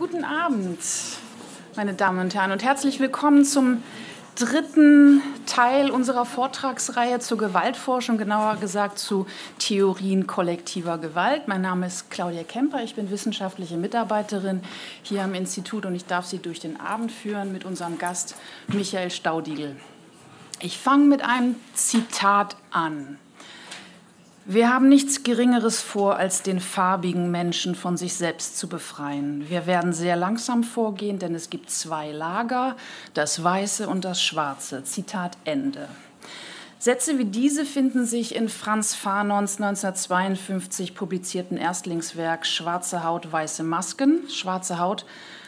Guten Abend, meine Damen und Herren, und herzlich willkommen zum dritten Teil unserer Vortragsreihe zur Gewaltforschung, genauer gesagt zu Theorien kollektiver Gewalt. Mein Name ist Claudia Kemper, ich bin wissenschaftliche Mitarbeiterin hier am Institut und ich darf Sie durch den Abend führen mit unserem Gast Michael Staudigl. Ich fange mit einem Zitat an. Wir haben nichts Geringeres vor, als den farbigen Menschen von sich selbst zu befreien. Wir werden sehr langsam vorgehen, denn es gibt zwei Lager, das Weiße und das Schwarze. Zitat Ende. Sätze wie diese finden sich in Franz Fanons 1952 publizierten Erstlingswerk Schwarze Haut, weiße Masken. Schwarze Haut,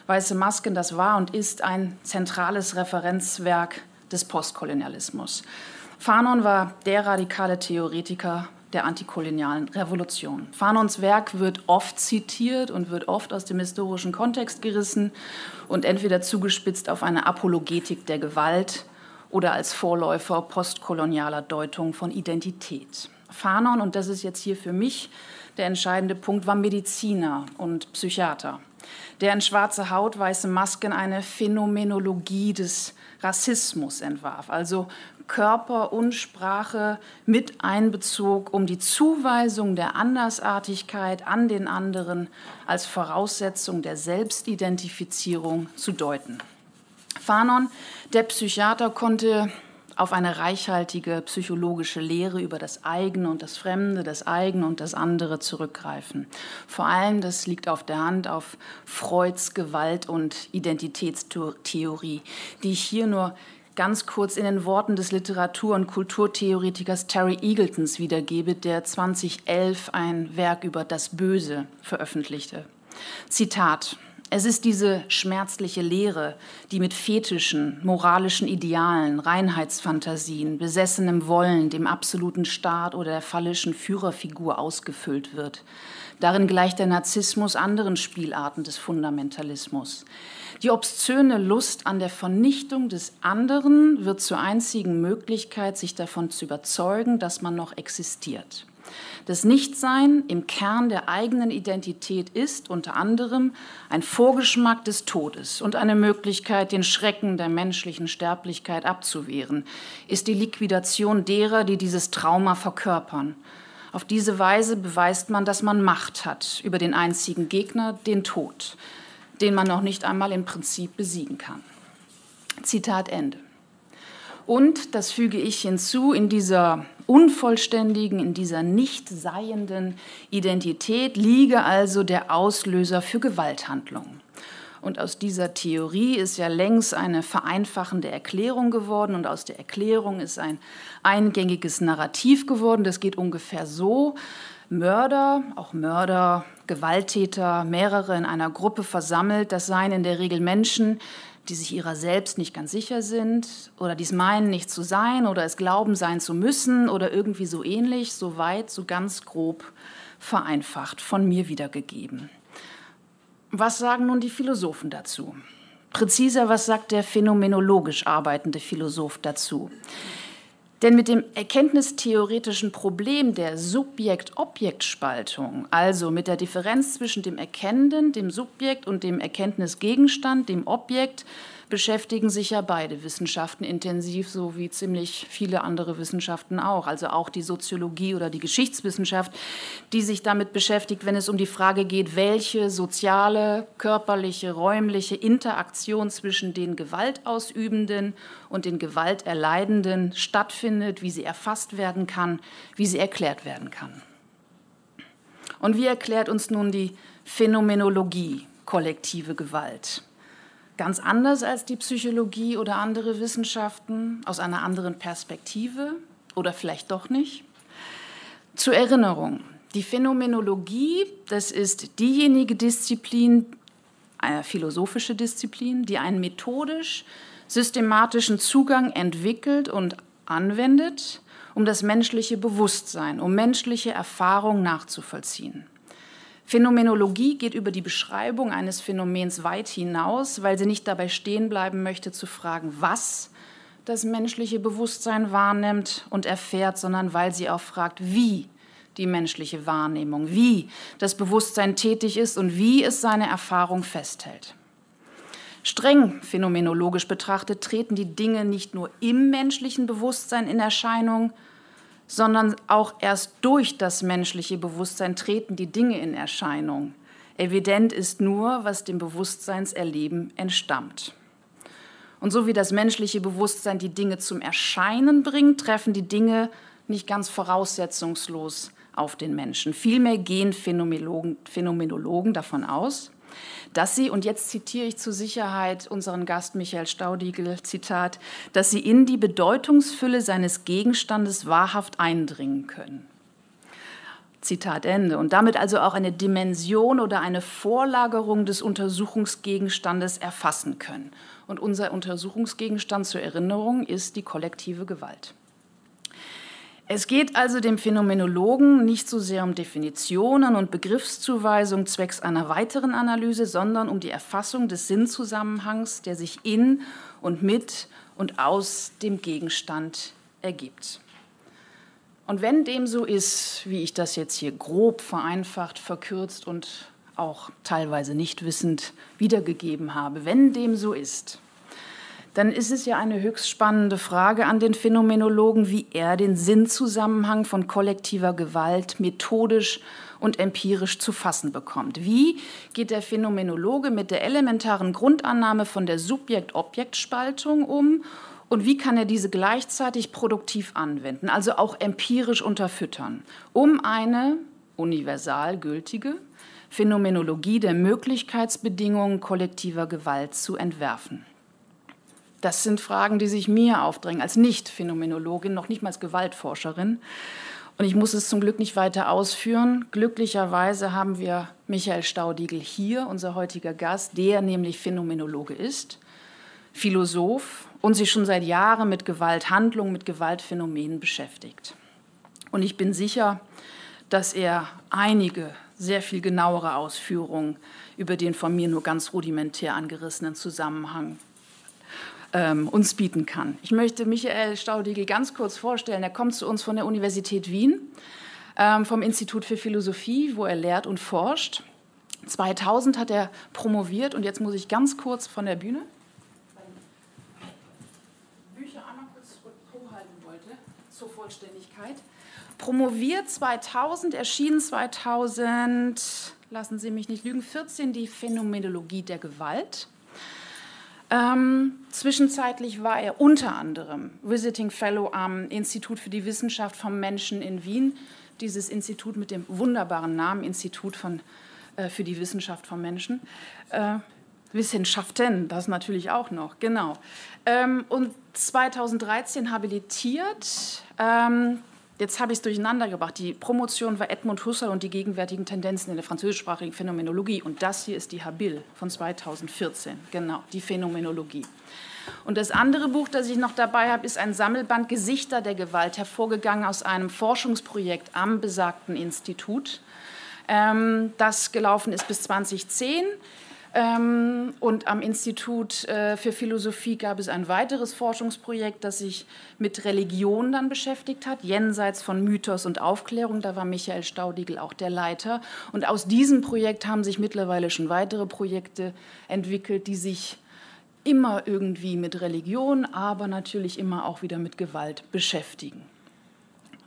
weiße Masken, das war und ist ein zentrales Referenzwerk des Postkolonialismus. Fanon war der radikale Theoretiker der antikolonialen Revolution. Fanons Werk wird oft zitiert und wird oft aus dem historischen Kontext gerissen und entweder zugespitzt auf eine Apologetik der Gewalt oder als Vorläufer postkolonialer Deutung von Identität. Fanon, und das ist jetzt hier für mich der entscheidende Punkt, war Mediziner und Psychiater, der in schwarze Haut, weiße Masken eine Phänomenologie des Rassismus entwarf, also Körper und Sprache mit einbezog, um die Zuweisung der Andersartigkeit an den anderen als Voraussetzung der Selbstidentifizierung zu deuten. Fanon, der Psychiater, konnte auf eine reichhaltige psychologische Lehre über das eigene und das Fremde, das eigene und das andere zurückgreifen. Vor allem, das liegt auf der Hand, auf Freuds Gewalt- und Identitätstheorie, die ich hier nur ganz kurz in den Worten des Literatur- und Kulturtheoretikers Terry Eagletons wiedergebe, der 2011 ein Werk über das Böse veröffentlichte. Zitat. Es ist diese schmerzliche Lehre, die mit Fetischen, moralischen Idealen, Reinheitsfantasien, besessenem Wollen, dem absoluten Staat oder der phallischen Führerfigur ausgefüllt wird. Darin gleicht der Narzissmus anderen Spielarten des Fundamentalismus. Die obszöne Lust an der Vernichtung des anderen wird zur einzigen Möglichkeit, sich davon zu überzeugen, dass man noch existiert. Das Nichtsein im Kern der eigenen Identität ist unter anderem ein Vorgeschmack des Todes und eine Möglichkeit, den Schrecken der menschlichen Sterblichkeit abzuwehren, ist die Liquidation derer, die dieses Trauma verkörpern. Auf diese Weise beweist man, dass man Macht hat über den einzigen Gegner, den Tod den man noch nicht einmal im Prinzip besiegen kann. Zitat Ende. Und, das füge ich hinzu, in dieser unvollständigen, in dieser nicht seienden Identität liege also der Auslöser für Gewalthandlungen. Und aus dieser Theorie ist ja längst eine vereinfachende Erklärung geworden und aus der Erklärung ist ein eingängiges Narrativ geworden. Das geht ungefähr so. Mörder, auch Mörder Gewalttäter, mehrere in einer Gruppe versammelt. Das seien in der Regel Menschen, die sich ihrer selbst nicht ganz sicher sind oder dies meinen, nicht zu sein oder es glauben, sein zu müssen oder irgendwie so ähnlich, so weit, so ganz grob vereinfacht von mir wiedergegeben. Was sagen nun die Philosophen dazu? Präziser, was sagt der phänomenologisch arbeitende Philosoph dazu? Denn mit dem erkenntnistheoretischen Problem der Subjekt-Objekt-Spaltung, also mit der Differenz zwischen dem Erkennenden, dem Subjekt und dem Erkenntnisgegenstand, dem Objekt, beschäftigen sich ja beide Wissenschaften intensiv, so wie ziemlich viele andere Wissenschaften auch. Also auch die Soziologie oder die Geschichtswissenschaft, die sich damit beschäftigt, wenn es um die Frage geht, welche soziale, körperliche, räumliche Interaktion zwischen den Gewaltausübenden und den Gewalterleidenden stattfindet, wie sie erfasst werden kann, wie sie erklärt werden kann. Und wie erklärt uns nun die Phänomenologie kollektive Gewalt? ganz anders als die Psychologie oder andere Wissenschaften, aus einer anderen Perspektive oder vielleicht doch nicht. Zur Erinnerung, die Phänomenologie, das ist diejenige Disziplin, eine philosophische Disziplin, die einen methodisch systematischen Zugang entwickelt und anwendet, um das menschliche Bewusstsein, um menschliche Erfahrung nachzuvollziehen. Phänomenologie geht über die Beschreibung eines Phänomens weit hinaus, weil sie nicht dabei stehen bleiben möchte, zu fragen, was das menschliche Bewusstsein wahrnimmt und erfährt, sondern weil sie auch fragt, wie die menschliche Wahrnehmung, wie das Bewusstsein tätig ist und wie es seine Erfahrung festhält. Streng phänomenologisch betrachtet treten die Dinge nicht nur im menschlichen Bewusstsein in Erscheinung, sondern auch erst durch das menschliche Bewusstsein treten die Dinge in Erscheinung. Evident ist nur, was dem Bewusstseinserleben entstammt. Und so wie das menschliche Bewusstsein die Dinge zum Erscheinen bringt, treffen die Dinge nicht ganz voraussetzungslos auf den Menschen. Vielmehr gehen Phänomenologen, Phänomenologen davon aus, dass sie, und jetzt zitiere ich zur Sicherheit unseren Gast Michael Staudigel, Zitat, dass sie in die Bedeutungsfülle seines Gegenstandes wahrhaft eindringen können. Zitat Ende. Und damit also auch eine Dimension oder eine Vorlagerung des Untersuchungsgegenstandes erfassen können. Und unser Untersuchungsgegenstand zur Erinnerung ist die kollektive Gewalt. Es geht also dem Phänomenologen nicht so sehr um Definitionen und Begriffszuweisungen zwecks einer weiteren Analyse, sondern um die Erfassung des Sinnzusammenhangs, der sich in und mit und aus dem Gegenstand ergibt. Und wenn dem so ist, wie ich das jetzt hier grob vereinfacht, verkürzt und auch teilweise nicht wissend wiedergegeben habe, wenn dem so ist, dann ist es ja eine höchst spannende Frage an den Phänomenologen, wie er den Sinnzusammenhang von kollektiver Gewalt methodisch und empirisch zu fassen bekommt. Wie geht der Phänomenologe mit der elementaren Grundannahme von der Subjekt-Objekt-Spaltung um und wie kann er diese gleichzeitig produktiv anwenden, also auch empirisch unterfüttern, um eine universal gültige Phänomenologie der Möglichkeitsbedingungen kollektiver Gewalt zu entwerfen? Das sind Fragen, die sich mir aufdrängen, als Nicht-Phänomenologin, noch nicht mal als Gewaltforscherin. Und ich muss es zum Glück nicht weiter ausführen. Glücklicherweise haben wir Michael Staudigel hier, unser heutiger Gast, der nämlich Phänomenologe ist, Philosoph und sich schon seit Jahren mit Gewalthandlungen, mit Gewaltphänomenen beschäftigt. Und ich bin sicher, dass er einige sehr viel genauere Ausführungen über den von mir nur ganz rudimentär angerissenen Zusammenhang ähm, uns bieten kann. Ich möchte Michael Staudigel ganz kurz vorstellen. Er kommt zu uns von der Universität Wien, ähm, vom Institut für Philosophie, wo er lehrt und forscht. 2000 hat er promoviert und jetzt muss ich ganz kurz von der Bühne. Bücher einmal kurz hochhalten zur Vollständigkeit. Promoviert 2000, erschien 2000, lassen Sie mich nicht lügen, 14 die Phänomenologie der Gewalt. Ähm, zwischenzeitlich war er unter anderem Visiting Fellow am Institut für die Wissenschaft vom Menschen in Wien, dieses Institut mit dem wunderbaren Namen Institut von, äh, für die Wissenschaft vom Menschen. Äh, Wissenschaften, das natürlich auch noch, genau. Ähm, und 2013 habilitiert. Ähm, Jetzt habe ich es durcheinander gebracht. Die Promotion war Edmund Husserl und die gegenwärtigen Tendenzen in der französischsprachigen Phänomenologie. Und das hier ist die Habil von 2014. Genau, die Phänomenologie. Und das andere Buch, das ich noch dabei habe, ist ein Sammelband Gesichter der Gewalt, hervorgegangen aus einem Forschungsprojekt am besagten Institut, ähm, das gelaufen ist bis 2010. Ähm, und am Institut äh, für Philosophie gab es ein weiteres Forschungsprojekt, das sich mit Religion dann beschäftigt hat, jenseits von Mythos und Aufklärung. Da war Michael Staudigel auch der Leiter. Und aus diesem Projekt haben sich mittlerweile schon weitere Projekte entwickelt, die sich immer irgendwie mit Religion, aber natürlich immer auch wieder mit Gewalt beschäftigen.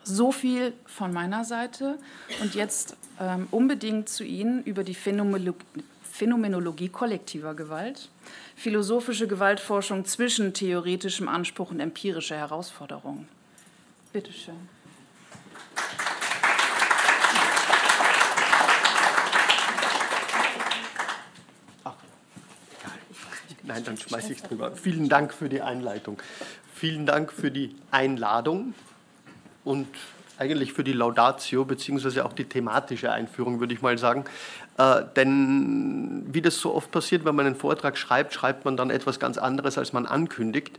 So viel von meiner Seite und jetzt ähm, unbedingt zu Ihnen über die Phänomenologie. Phänomenologie kollektiver Gewalt, philosophische Gewaltforschung zwischen theoretischem Anspruch und empirischer Herausforderung. Bitte schön. Nein, dann schmeiße ich es drüber. Vielen Dank für die Einleitung. Vielen Dank für die Einladung und eigentlich für die Laudatio, beziehungsweise auch die thematische Einführung, würde ich mal sagen. Äh, denn wie das so oft passiert, wenn man einen Vortrag schreibt, schreibt man dann etwas ganz anderes, als man ankündigt,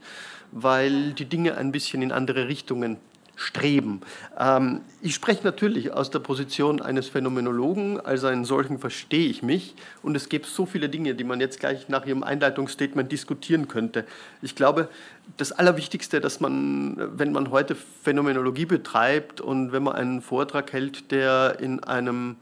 weil die Dinge ein bisschen in andere Richtungen streben. Ähm, ich spreche natürlich aus der Position eines Phänomenologen, also einen solchen verstehe ich mich. Und es gäbe so viele Dinge, die man jetzt gleich nach Ihrem Einleitungsstatement diskutieren könnte. Ich glaube, das Allerwichtigste, dass man, wenn man heute Phänomenologie betreibt und wenn man einen Vortrag hält, der in einem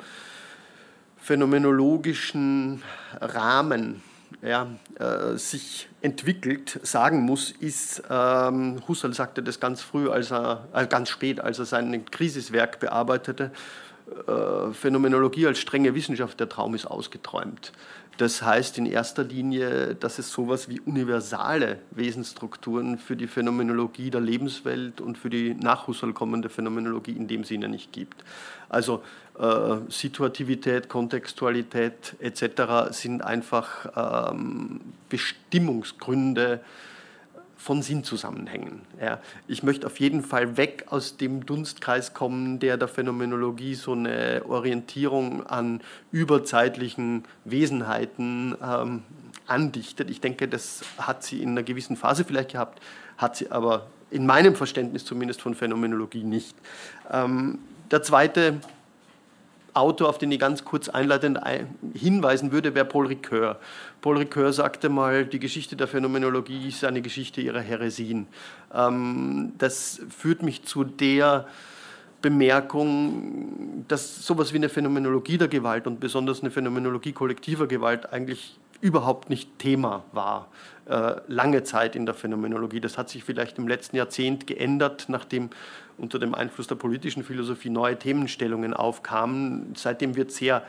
phänomenologischen Rahmen ja, äh, sich entwickelt, sagen muss, ist, ähm, Husserl sagte das ganz früh, als er, äh, ganz spät, als er sein Krisiswerk bearbeitete, äh, Phänomenologie als strenge Wissenschaft, der Traum ist ausgeträumt. Das heißt in erster Linie, dass es sowas wie universale Wesensstrukturen für die Phänomenologie der Lebenswelt und für die nach Husserl kommende Phänomenologie in dem Sinne nicht gibt. Also äh, Situativität, Kontextualität etc. sind einfach ähm, Bestimmungsgründe von Sinnzusammenhängen. Ja. Ich möchte auf jeden Fall weg aus dem Dunstkreis kommen, der der Phänomenologie so eine Orientierung an überzeitlichen Wesenheiten ähm, andichtet. Ich denke, das hat sie in einer gewissen Phase vielleicht gehabt, hat sie aber in meinem Verständnis zumindest von Phänomenologie nicht. Ähm, der zweite Autor, auf den ich ganz kurz einleitend hinweisen würde, wäre Paul Ricoeur. Paul Ricoeur sagte mal, die Geschichte der Phänomenologie ist eine Geschichte ihrer Heresien. Ähm, das führt mich zu der Bemerkung, dass sowas wie eine Phänomenologie der Gewalt und besonders eine Phänomenologie kollektiver Gewalt eigentlich überhaupt nicht Thema war, äh, lange Zeit in der Phänomenologie. Das hat sich vielleicht im letzten Jahrzehnt geändert, nachdem unter dem Einfluss der politischen Philosophie neue Themenstellungen aufkamen. Seitdem wird sehr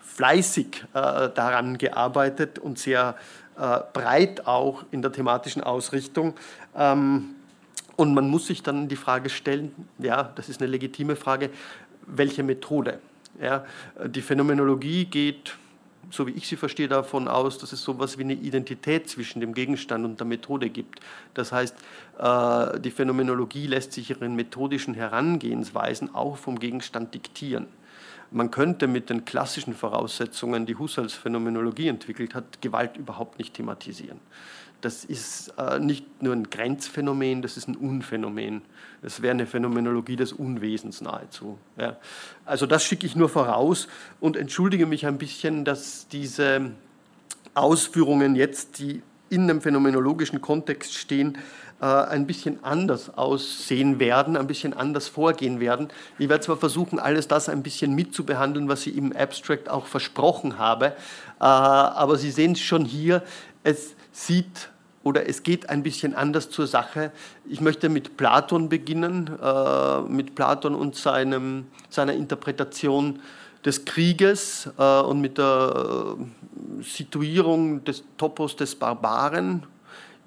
fleißig äh, daran gearbeitet und sehr äh, breit auch in der thematischen Ausrichtung. Ähm, und man muss sich dann die Frage stellen, ja, das ist eine legitime Frage, welche Methode? Ja, die Phänomenologie geht so wie ich sie verstehe, davon aus, dass es so etwas wie eine Identität zwischen dem Gegenstand und der Methode gibt. Das heißt, äh, die Phänomenologie lässt sich ihren methodischen Herangehensweisen auch vom Gegenstand diktieren. Man könnte mit den klassischen Voraussetzungen, die Husserls Phänomenologie entwickelt hat, Gewalt überhaupt nicht thematisieren das ist äh, nicht nur ein Grenzphänomen, das ist ein Unphänomen. Es wäre eine Phänomenologie des Unwesens nahezu. Ja. Also das schicke ich nur voraus und entschuldige mich ein bisschen, dass diese Ausführungen jetzt, die in einem phänomenologischen Kontext stehen, äh, ein bisschen anders aussehen werden, ein bisschen anders vorgehen werden. Ich werde zwar versuchen, alles das ein bisschen mitzubehandeln, was ich im Abstract auch versprochen habe, äh, aber Sie sehen es schon hier, es sieht oder es geht ein bisschen anders zur Sache. Ich möchte mit Platon beginnen, äh, mit Platon und seinem, seiner Interpretation des Krieges und mit der Situierung des Topos des Barbaren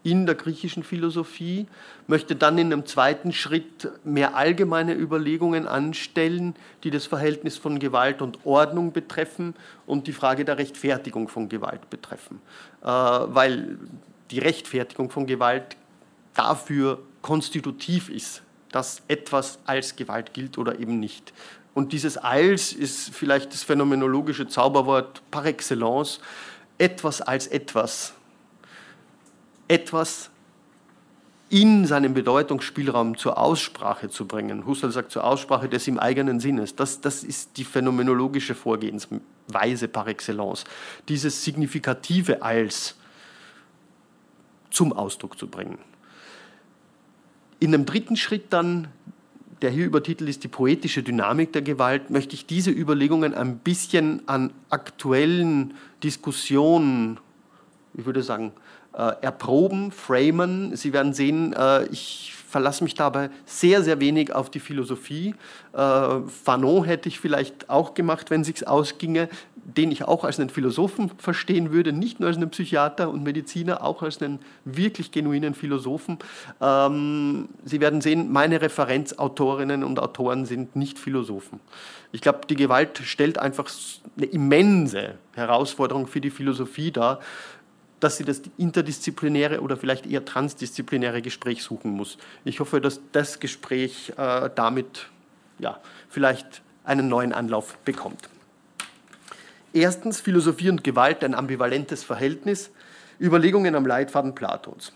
in der griechischen Philosophie, möchte dann in einem zweiten Schritt mehr allgemeine Überlegungen anstellen, die das Verhältnis von Gewalt und Ordnung betreffen und die Frage der Rechtfertigung von Gewalt betreffen, äh, weil die Rechtfertigung von Gewalt dafür konstitutiv ist, dass etwas als Gewalt gilt oder eben nicht. Und dieses als ist vielleicht das phänomenologische Zauberwort par excellence, etwas als etwas etwas in seinem Bedeutungsspielraum zur Aussprache zu bringen. Husserl sagt zur Aussprache des im eigenen Sinnes. Das, das ist die phänomenologische Vorgehensweise par excellence, dieses Signifikative als zum Ausdruck zu bringen. In einem dritten Schritt dann, der hier übertitelt ist, die poetische Dynamik der Gewalt, möchte ich diese Überlegungen ein bisschen an aktuellen Diskussionen, ich würde sagen, äh, erproben, framen. Sie werden sehen, äh, ich verlasse mich dabei sehr, sehr wenig auf die Philosophie. Äh, Fanon hätte ich vielleicht auch gemacht, wenn sich's ausginge, den ich auch als einen Philosophen verstehen würde, nicht nur als einen Psychiater und Mediziner, auch als einen wirklich genuinen Philosophen. Ähm, Sie werden sehen, meine Referenzautorinnen und Autoren sind nicht Philosophen. Ich glaube, die Gewalt stellt einfach eine immense Herausforderung für die Philosophie dar dass sie das interdisziplinäre oder vielleicht eher transdisziplinäre Gespräch suchen muss. Ich hoffe, dass das Gespräch äh, damit ja, vielleicht einen neuen Anlauf bekommt. Erstens Philosophie und Gewalt, ein ambivalentes Verhältnis, Überlegungen am Leitfaden Platons.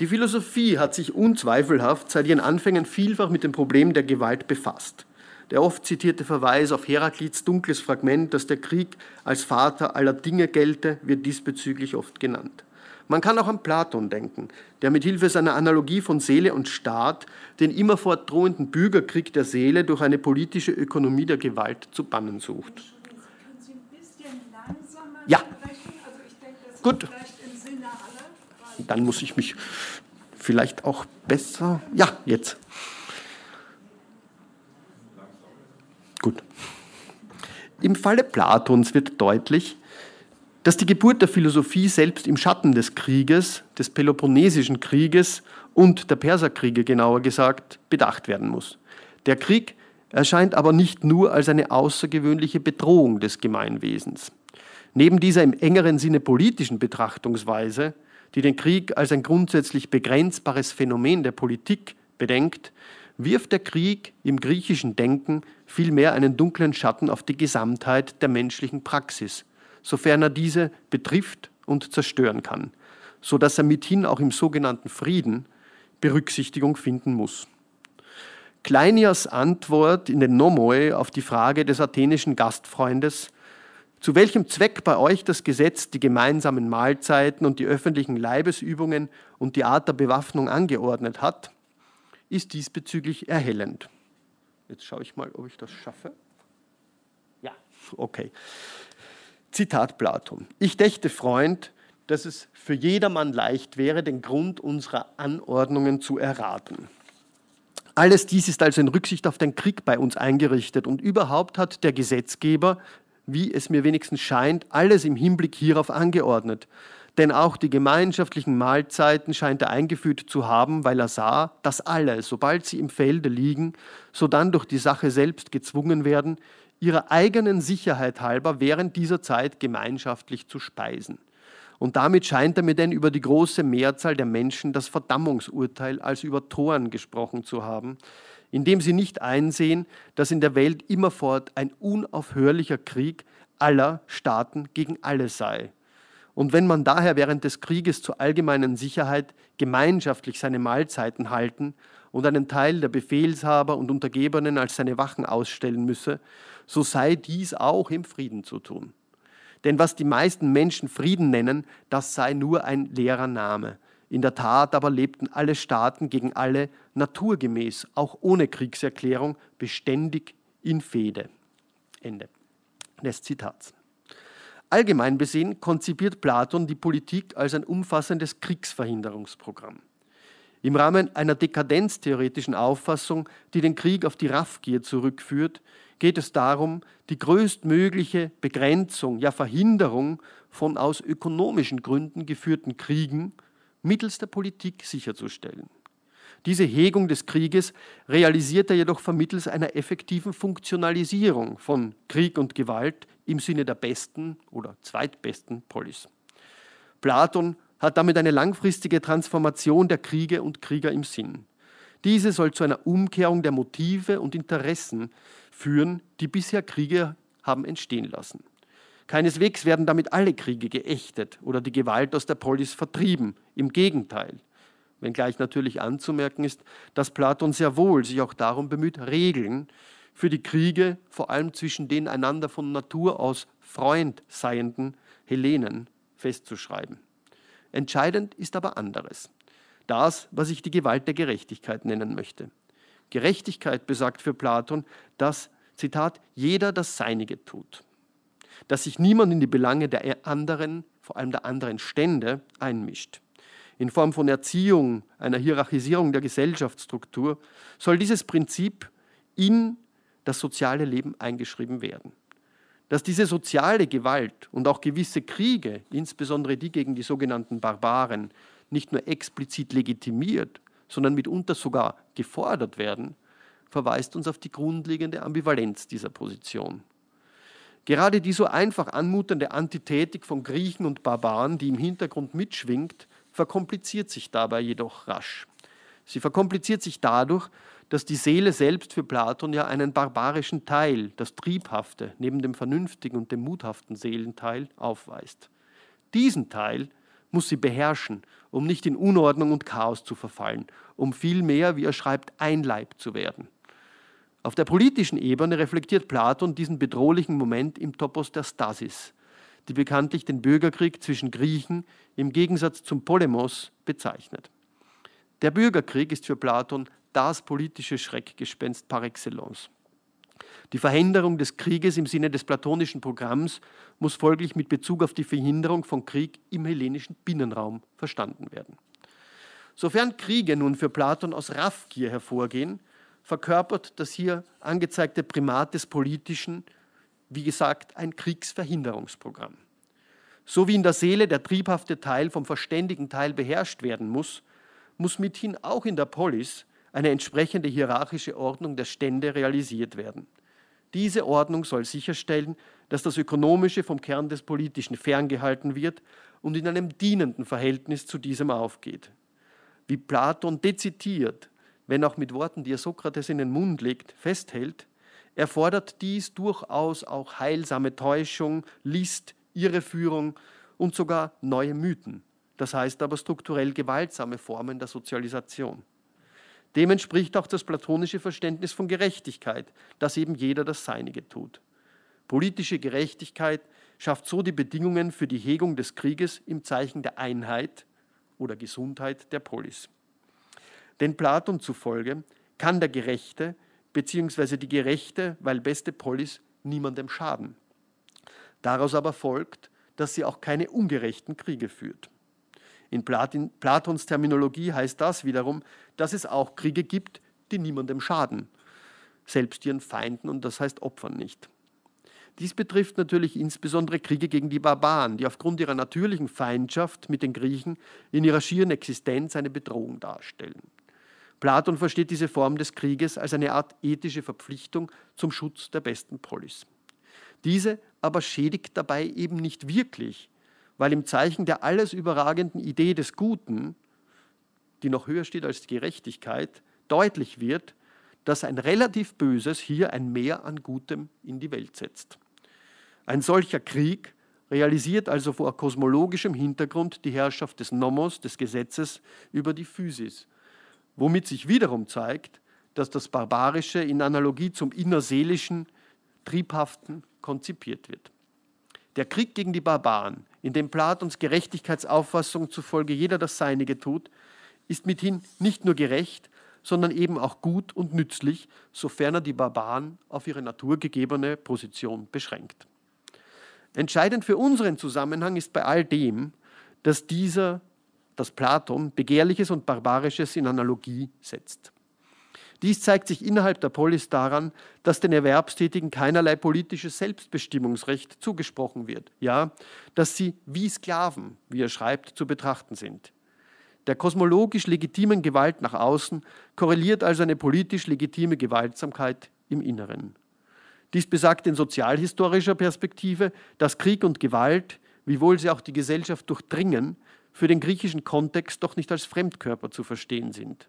Die Philosophie hat sich unzweifelhaft seit ihren Anfängen vielfach mit dem Problem der Gewalt befasst. Der oft zitierte Verweis auf Heraklits dunkles Fragment, dass der Krieg als Vater aller Dinge gelte, wird diesbezüglich oft genannt. Man kann auch an Platon denken, der mit Hilfe seiner Analogie von Seele und Staat den immerfort drohenden Bürgerkrieg der Seele durch eine politische Ökonomie der Gewalt zu bannen sucht. Ja. Gut. Dann muss ich mich vielleicht auch besser. Ja, jetzt. Gut. Im Falle Platons wird deutlich, dass die Geburt der Philosophie selbst im Schatten des Krieges, des Peloponnesischen Krieges und der Perserkriege genauer gesagt, bedacht werden muss. Der Krieg erscheint aber nicht nur als eine außergewöhnliche Bedrohung des Gemeinwesens. Neben dieser im engeren Sinne politischen Betrachtungsweise, die den Krieg als ein grundsätzlich begrenzbares Phänomen der Politik bedenkt, wirft der Krieg im griechischen Denken vielmehr einen dunklen Schatten auf die Gesamtheit der menschlichen Praxis, sofern er diese betrifft und zerstören kann, so dass er mithin auch im sogenannten Frieden Berücksichtigung finden muss. Kleinias Antwort in den Nomoi auf die Frage des athenischen Gastfreundes, zu welchem Zweck bei euch das Gesetz die gemeinsamen Mahlzeiten und die öffentlichen Leibesübungen und die Art der Bewaffnung angeordnet hat, ist diesbezüglich erhellend. Jetzt schaue ich mal, ob ich das schaffe. Ja, okay. Zitat Platon. Ich dächte, Freund, dass es für jedermann leicht wäre, den Grund unserer Anordnungen zu erraten. Alles dies ist also in Rücksicht auf den Krieg bei uns eingerichtet und überhaupt hat der Gesetzgeber, wie es mir wenigstens scheint, alles im Hinblick hierauf angeordnet denn auch die gemeinschaftlichen Mahlzeiten scheint er eingeführt zu haben, weil er sah, dass alle, sobald sie im Felde liegen, sodann durch die Sache selbst gezwungen werden, ihrer eigenen Sicherheit halber während dieser Zeit gemeinschaftlich zu speisen. Und damit scheint er mir denn über die große Mehrzahl der Menschen das Verdammungsurteil als über Toren gesprochen zu haben, indem sie nicht einsehen, dass in der Welt immerfort ein unaufhörlicher Krieg aller Staaten gegen alle sei und wenn man daher während des Krieges zur allgemeinen Sicherheit gemeinschaftlich seine Mahlzeiten halten und einen Teil der Befehlshaber und Untergebenen als seine Wachen ausstellen müsse, so sei dies auch im Frieden zu tun. Denn was die meisten Menschen Frieden nennen, das sei nur ein leerer Name. In der Tat aber lebten alle Staaten gegen alle naturgemäß, auch ohne Kriegserklärung, beständig in Fehde. Ende des Zitats. Allgemein besehen konzipiert Platon die Politik als ein umfassendes Kriegsverhinderungsprogramm. Im Rahmen einer dekadenztheoretischen Auffassung, die den Krieg auf die Raffgier zurückführt, geht es darum, die größtmögliche Begrenzung, ja Verhinderung von aus ökonomischen Gründen geführten Kriegen mittels der Politik sicherzustellen. Diese Hegung des Krieges realisiert er jedoch vermittels einer effektiven Funktionalisierung von Krieg und Gewalt im Sinne der besten oder zweitbesten Polis. Platon hat damit eine langfristige Transformation der Kriege und Krieger im Sinn. Diese soll zu einer Umkehrung der Motive und Interessen führen, die bisher Kriege haben entstehen lassen. Keineswegs werden damit alle Kriege geächtet oder die Gewalt aus der Polis vertrieben. Im Gegenteil. Wenngleich natürlich anzumerken ist, dass Platon sehr wohl sich auch darum bemüht, Regeln für die Kriege, vor allem zwischen den einander von Natur aus Freund seienden Hellenen, festzuschreiben. Entscheidend ist aber anderes. Das, was ich die Gewalt der Gerechtigkeit nennen möchte. Gerechtigkeit besagt für Platon, dass, Zitat, jeder das Seinige tut. Dass sich niemand in die Belange der anderen, vor allem der anderen Stände, einmischt. In Form von Erziehung, einer Hierarchisierung der Gesellschaftsstruktur, soll dieses Prinzip in das soziale Leben eingeschrieben werden. Dass diese soziale Gewalt und auch gewisse Kriege, insbesondere die gegen die sogenannten Barbaren, nicht nur explizit legitimiert, sondern mitunter sogar gefordert werden, verweist uns auf die grundlegende Ambivalenz dieser Position. Gerade die so einfach anmutende Antithetik von Griechen und Barbaren, die im Hintergrund mitschwingt, verkompliziert sich dabei jedoch rasch. Sie verkompliziert sich dadurch, dass die Seele selbst für Platon ja einen barbarischen Teil, das Triebhafte, neben dem vernünftigen und dem muthaften Seelenteil aufweist. Diesen Teil muss sie beherrschen, um nicht in Unordnung und Chaos zu verfallen, um vielmehr, wie er schreibt, ein Leib zu werden. Auf der politischen Ebene reflektiert Platon diesen bedrohlichen Moment im Topos der Stasis, die bekanntlich den Bürgerkrieg zwischen Griechen im Gegensatz zum Polemos bezeichnet. Der Bürgerkrieg ist für Platon das politische Schreckgespenst par excellence. Die Verhinderung des Krieges im Sinne des platonischen Programms muss folglich mit Bezug auf die Verhinderung von Krieg im hellenischen Binnenraum verstanden werden. Sofern Kriege nun für Platon aus Raffgier hervorgehen, verkörpert das hier angezeigte Primat des Politischen, wie gesagt, ein Kriegsverhinderungsprogramm. So wie in der Seele der triebhafte Teil vom verständigen Teil beherrscht werden muss, muss mithin auch in der Polis eine entsprechende hierarchische Ordnung der Stände realisiert werden. Diese Ordnung soll sicherstellen, dass das Ökonomische vom Kern des Politischen ferngehalten wird und in einem dienenden Verhältnis zu diesem aufgeht. Wie Platon dezidiert, wenn auch mit Worten, die er Sokrates in den Mund legt, festhält, erfordert dies durchaus auch heilsame Täuschung, List, Irreführung und sogar neue Mythen, das heißt aber strukturell gewaltsame Formen der Sozialisation. Dem entspricht auch das platonische Verständnis von Gerechtigkeit, dass eben jeder das Seinige tut. Politische Gerechtigkeit schafft so die Bedingungen für die Hegung des Krieges im Zeichen der Einheit oder Gesundheit der Polis. Denn Platon zufolge kann der Gerechte bzw. die Gerechte, weil beste Polis, niemandem schaden. Daraus aber folgt, dass sie auch keine ungerechten Kriege führt. In Platin, Platons Terminologie heißt das wiederum, dass es auch Kriege gibt, die niemandem schaden, selbst ihren Feinden und das heißt Opfern nicht. Dies betrifft natürlich insbesondere Kriege gegen die Barbaren, die aufgrund ihrer natürlichen Feindschaft mit den Griechen in ihrer schieren Existenz eine Bedrohung darstellen. Platon versteht diese Form des Krieges als eine Art ethische Verpflichtung zum Schutz der besten Polis. Diese aber schädigt dabei eben nicht wirklich weil im Zeichen der alles überragenden Idee des Guten, die noch höher steht als die Gerechtigkeit, deutlich wird, dass ein relativ Böses hier ein Mehr an Gutem in die Welt setzt. Ein solcher Krieg realisiert also vor kosmologischem Hintergrund die Herrschaft des Nomos, des Gesetzes, über die Physis, womit sich wiederum zeigt, dass das Barbarische in Analogie zum Innerseelischen, Triebhaften konzipiert wird. Der Krieg gegen die Barbaren, in dem Platons Gerechtigkeitsauffassung zufolge jeder das Seinige tut, ist mithin nicht nur gerecht, sondern eben auch gut und nützlich, sofern er die Barbaren auf ihre naturgegebene Position beschränkt. Entscheidend für unseren Zusammenhang ist bei all dem, dass dieser, das Platon Begehrliches und Barbarisches in Analogie setzt. Dies zeigt sich innerhalb der Polis daran, dass den Erwerbstätigen keinerlei politisches Selbstbestimmungsrecht zugesprochen wird, ja, dass sie wie Sklaven, wie er schreibt, zu betrachten sind. Der kosmologisch legitimen Gewalt nach außen korreliert also eine politisch legitime Gewaltsamkeit im Inneren. Dies besagt in sozialhistorischer Perspektive, dass Krieg und Gewalt, wiewohl sie auch die Gesellschaft durchdringen, für den griechischen Kontext doch nicht als Fremdkörper zu verstehen sind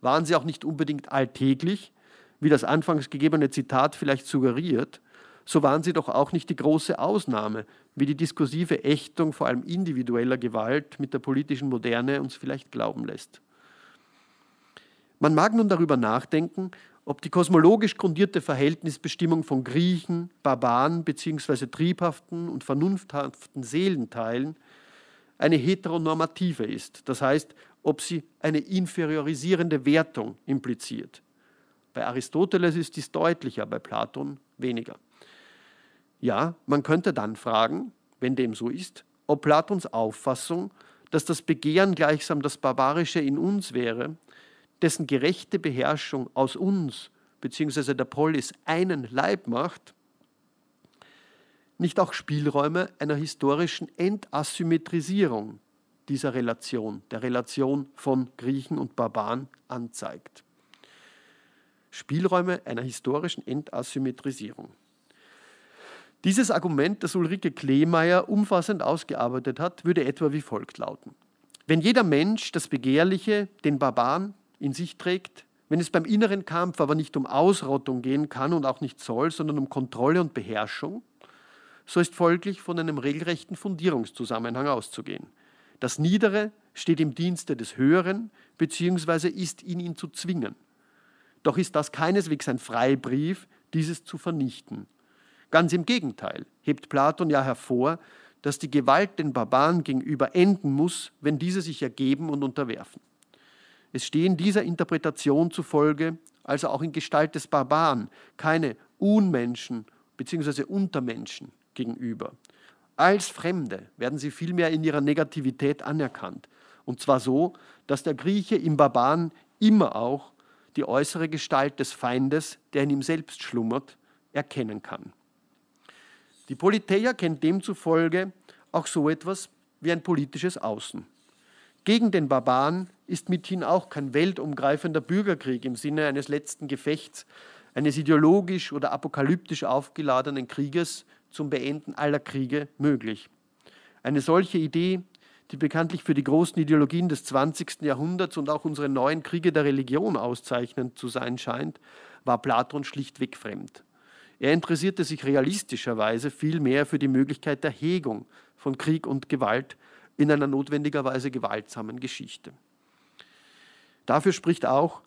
waren sie auch nicht unbedingt alltäglich, wie das anfangs gegebene Zitat vielleicht suggeriert, so waren sie doch auch nicht die große Ausnahme, wie die diskursive Ächtung vor allem individueller Gewalt mit der politischen Moderne uns vielleicht glauben lässt. Man mag nun darüber nachdenken, ob die kosmologisch grundierte Verhältnisbestimmung von Griechen, Barbaren bzw. triebhaften und vernunfthaften Seelenteilen eine heteronormative ist, das heißt ob sie eine inferiorisierende Wertung impliziert. Bei Aristoteles ist dies deutlicher, bei Platon weniger. Ja, man könnte dann fragen, wenn dem so ist, ob Platons Auffassung, dass das Begehren gleichsam das Barbarische in uns wäre, dessen gerechte Beherrschung aus uns bzw. der Polis einen Leib macht, nicht auch Spielräume einer historischen Entasymmetrisierung dieser Relation, der Relation von Griechen und Barbaren anzeigt. Spielräume einer historischen Entasymmetrisierung. Dieses Argument, das Ulrike Kleemeyer umfassend ausgearbeitet hat, würde etwa wie folgt lauten. Wenn jeder Mensch das Begehrliche, den Barbaren, in sich trägt, wenn es beim inneren Kampf aber nicht um Ausrottung gehen kann und auch nicht soll, sondern um Kontrolle und Beherrschung, so ist folglich von einem regelrechten Fundierungszusammenhang auszugehen. Das Niedere steht im Dienste des Höheren bzw. ist in ihn zu zwingen. Doch ist das keineswegs ein Freibrief, dieses zu vernichten. Ganz im Gegenteil hebt Platon ja hervor, dass die Gewalt den Barbaren gegenüber enden muss, wenn diese sich ergeben und unterwerfen. Es stehen dieser Interpretation zufolge, also auch in Gestalt des Barbaren, keine Unmenschen bzw. Untermenschen gegenüber, als Fremde werden sie vielmehr in ihrer Negativität anerkannt. Und zwar so, dass der Grieche im Barbaren immer auch die äußere Gestalt des Feindes, der in ihm selbst schlummert, erkennen kann. Die Politeia kennt demzufolge auch so etwas wie ein politisches Außen. Gegen den Barbaren ist mithin auch kein weltumgreifender Bürgerkrieg im Sinne eines letzten Gefechts, eines ideologisch oder apokalyptisch aufgeladenen Krieges zum Beenden aller Kriege möglich. Eine solche Idee, die bekanntlich für die großen Ideologien des 20. Jahrhunderts und auch unsere neuen Kriege der Religion auszeichnend zu sein scheint, war Platon schlichtweg fremd. Er interessierte sich realistischerweise vielmehr für die Möglichkeit der Hegung von Krieg und Gewalt in einer notwendigerweise gewaltsamen Geschichte. Dafür spricht auch,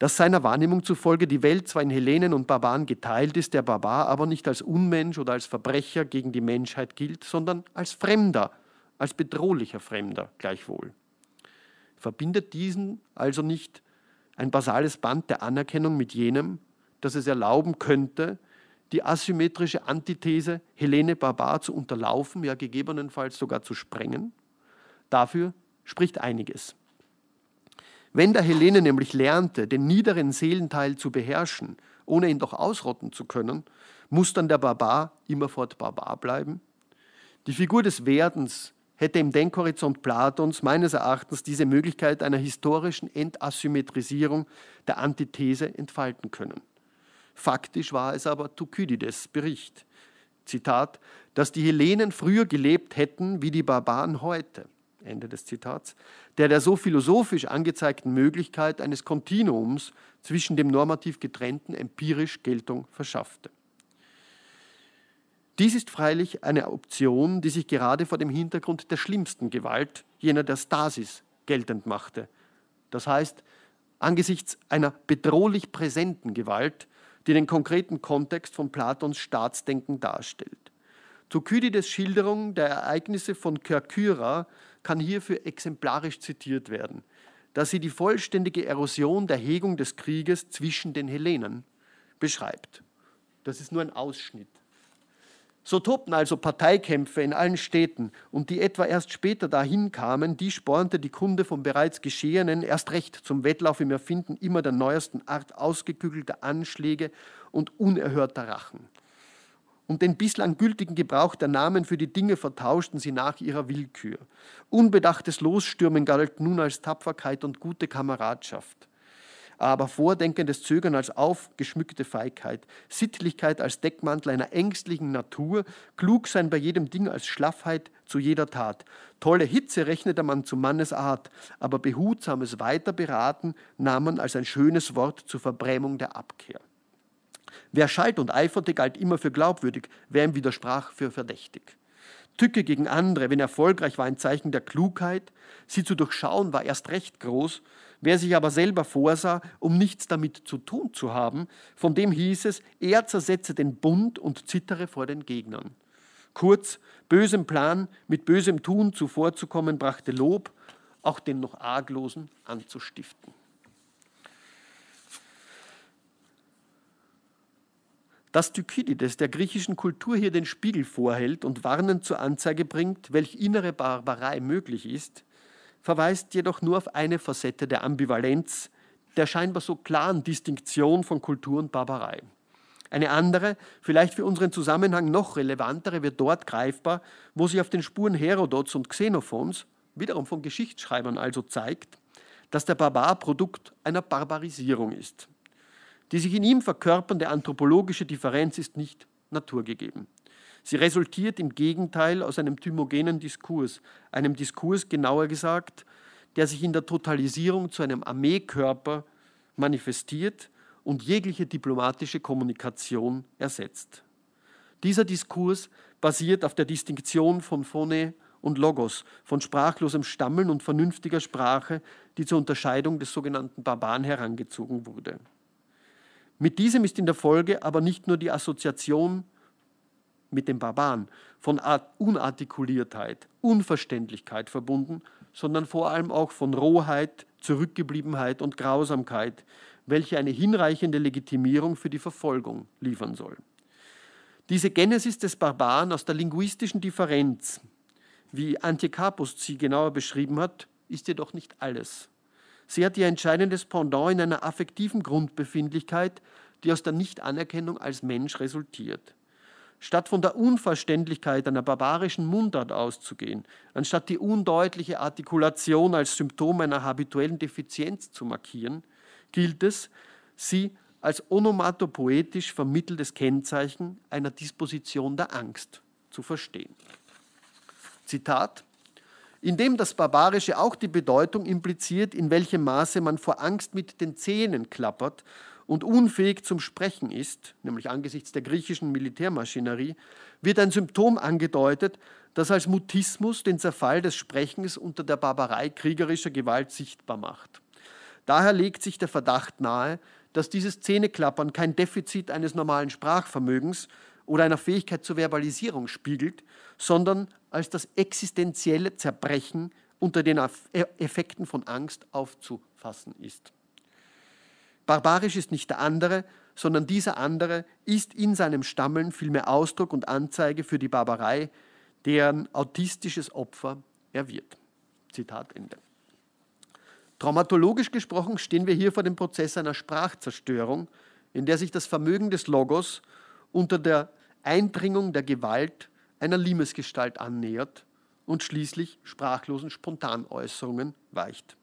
dass seiner Wahrnehmung zufolge die Welt zwar in Hellenen und Barbaren geteilt ist, der Barbar aber nicht als Unmensch oder als Verbrecher gegen die Menschheit gilt, sondern als Fremder, als bedrohlicher Fremder gleichwohl. Verbindet diesen also nicht ein basales Band der Anerkennung mit jenem, das es erlauben könnte, die asymmetrische Antithese Helene Barbar zu unterlaufen, ja gegebenenfalls sogar zu sprengen? Dafür spricht einiges. Wenn der Hellene nämlich lernte, den niederen Seelenteil zu beherrschen, ohne ihn doch ausrotten zu können, muss dann der Barbar immerfort Barbar bleiben? Die Figur des Werdens hätte im Denkhorizont Platons meines Erachtens diese Möglichkeit einer historischen Entasymmetrisierung der Antithese entfalten können. Faktisch war es aber Thukydides Bericht, Zitat, dass die Hellenen früher gelebt hätten wie die Barbaren heute. Ende des Zitats, der der so philosophisch angezeigten Möglichkeit eines Kontinuums zwischen dem normativ getrennten empirisch Geltung verschaffte. Dies ist freilich eine Option, die sich gerade vor dem Hintergrund der schlimmsten Gewalt, jener der Stasis, geltend machte. Das heißt, angesichts einer bedrohlich präsenten Gewalt, die den konkreten Kontext von Platons Staatsdenken darstellt. Thukydides Schilderung der Ereignisse von Kerkyra kann hierfür exemplarisch zitiert werden, da sie die vollständige Erosion der Hegung des Krieges zwischen den Hellenen beschreibt. Das ist nur ein Ausschnitt. So tobten also Parteikämpfe in allen Städten und die etwa erst später dahin kamen, die spornte die Kunde vom bereits Geschehenen erst recht zum Wettlauf im Erfinden immer der neuesten Art ausgekügelter Anschläge und unerhörter Rachen und den bislang gültigen Gebrauch der Namen für die Dinge vertauschten sie nach ihrer Willkür. Unbedachtes Losstürmen galt nun als Tapferkeit und gute Kameradschaft aber vordenkendes Zögern als aufgeschmückte Feigheit, Sittlichkeit als Deckmantel einer ängstlichen Natur, Klugsein bei jedem Ding als Schlaffheit zu jeder Tat. Tolle Hitze rechnete man zu Mannesart, aber behutsames Weiterberaten nahm man als ein schönes Wort zur Verbrämung der Abkehr. Wer schalt und eiferte, galt immer für glaubwürdig, wer ihm widersprach, für verdächtig. Tücke gegen andere, wenn erfolgreich, war ein Zeichen der Klugheit, sie zu durchschauen war erst recht groß, wer sich aber selber vorsah, um nichts damit zu tun zu haben, von dem hieß es, er zersetze den Bund und zittere vor den Gegnern. Kurz, bösem Plan, mit bösem Tun zuvorzukommen, brachte Lob, auch den noch arglosen anzustiften. dass Thukydides der griechischen Kultur hier den Spiegel vorhält und warnend zur Anzeige bringt, welch innere Barbarei möglich ist, verweist jedoch nur auf eine Facette der Ambivalenz, der scheinbar so klaren Distinktion von Kultur und Barbarei. Eine andere, vielleicht für unseren Zusammenhang noch relevantere, wird dort greifbar, wo sie auf den Spuren Herodots und Xenophons, wiederum von Geschichtsschreibern also, zeigt, dass der Barbar Produkt einer Barbarisierung ist. Die sich in ihm verkörpernde anthropologische Differenz ist nicht naturgegeben. Sie resultiert im Gegenteil aus einem thymogenen Diskurs, einem Diskurs genauer gesagt, der sich in der Totalisierung zu einem Armeekörper manifestiert und jegliche diplomatische Kommunikation ersetzt. Dieser Diskurs basiert auf der Distinktion von Phone und Logos, von sprachlosem Stammeln und vernünftiger Sprache, die zur Unterscheidung des sogenannten Barbaren herangezogen wurde. Mit diesem ist in der Folge aber nicht nur die Assoziation mit dem Barbaren von Art Unartikuliertheit, Unverständlichkeit verbunden, sondern vor allem auch von Rohheit, Zurückgebliebenheit und Grausamkeit, welche eine hinreichende Legitimierung für die Verfolgung liefern soll. Diese Genesis des Barbaren aus der linguistischen Differenz, wie Antje Kapus sie genauer beschrieben hat, ist jedoch nicht alles. Sie hat ihr entscheidendes Pendant in einer affektiven Grundbefindlichkeit, die aus der Nichtanerkennung als Mensch resultiert. Statt von der Unverständlichkeit einer barbarischen Mundart auszugehen, anstatt die undeutliche Artikulation als Symptom einer habituellen Defizienz zu markieren, gilt es, sie als onomatopoetisch vermitteltes Kennzeichen einer Disposition der Angst zu verstehen. Zitat indem das Barbarische auch die Bedeutung impliziert, in welchem Maße man vor Angst mit den Zähnen klappert und unfähig zum Sprechen ist, nämlich angesichts der griechischen Militärmaschinerie, wird ein Symptom angedeutet, das als Mutismus den Zerfall des Sprechens unter der Barbarei kriegerischer Gewalt sichtbar macht. Daher legt sich der Verdacht nahe, dass dieses Zähneklappern kein Defizit eines normalen Sprachvermögens, oder einer Fähigkeit zur Verbalisierung spiegelt, sondern als das existenzielle Zerbrechen unter den e-, Effekten von Angst aufzufassen ist. Barbarisch ist nicht der andere, sondern dieser andere ist in seinem Stammeln vielmehr Ausdruck und Anzeige für die Barbarei, deren autistisches Opfer er wird. Zitat Ende. Traumatologisch gesprochen stehen wir hier vor dem Prozess einer Sprachzerstörung, in der sich das Vermögen des Logos unter der Eindringung der Gewalt einer Limesgestalt annähert und schließlich sprachlosen Spontanäußerungen weicht.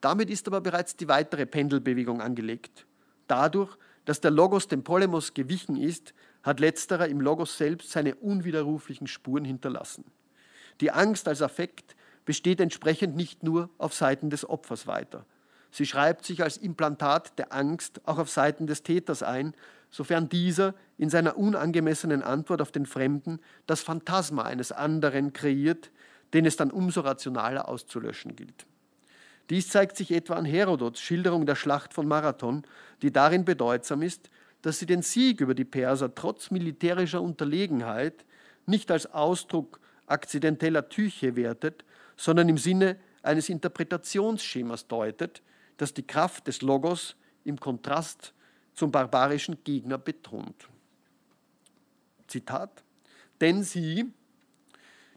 Damit ist aber bereits die weitere Pendelbewegung angelegt. Dadurch, dass der Logos dem Polemos gewichen ist, hat letzterer im Logos selbst seine unwiderruflichen Spuren hinterlassen. Die Angst als Affekt besteht entsprechend nicht nur auf Seiten des Opfers weiter. Sie schreibt sich als Implantat der Angst auch auf Seiten des Täters ein, sofern dieser in seiner unangemessenen Antwort auf den Fremden das Phantasma eines anderen kreiert, den es dann umso rationaler auszulöschen gilt. Dies zeigt sich etwa an Herodots Schilderung der Schlacht von Marathon, die darin bedeutsam ist, dass sie den Sieg über die Perser trotz militärischer Unterlegenheit nicht als Ausdruck akzidenteller Tüche wertet, sondern im Sinne eines Interpretationsschemas deutet, das die Kraft des Logos im Kontrast zum barbarischen Gegner betont. Zitat, denn sie,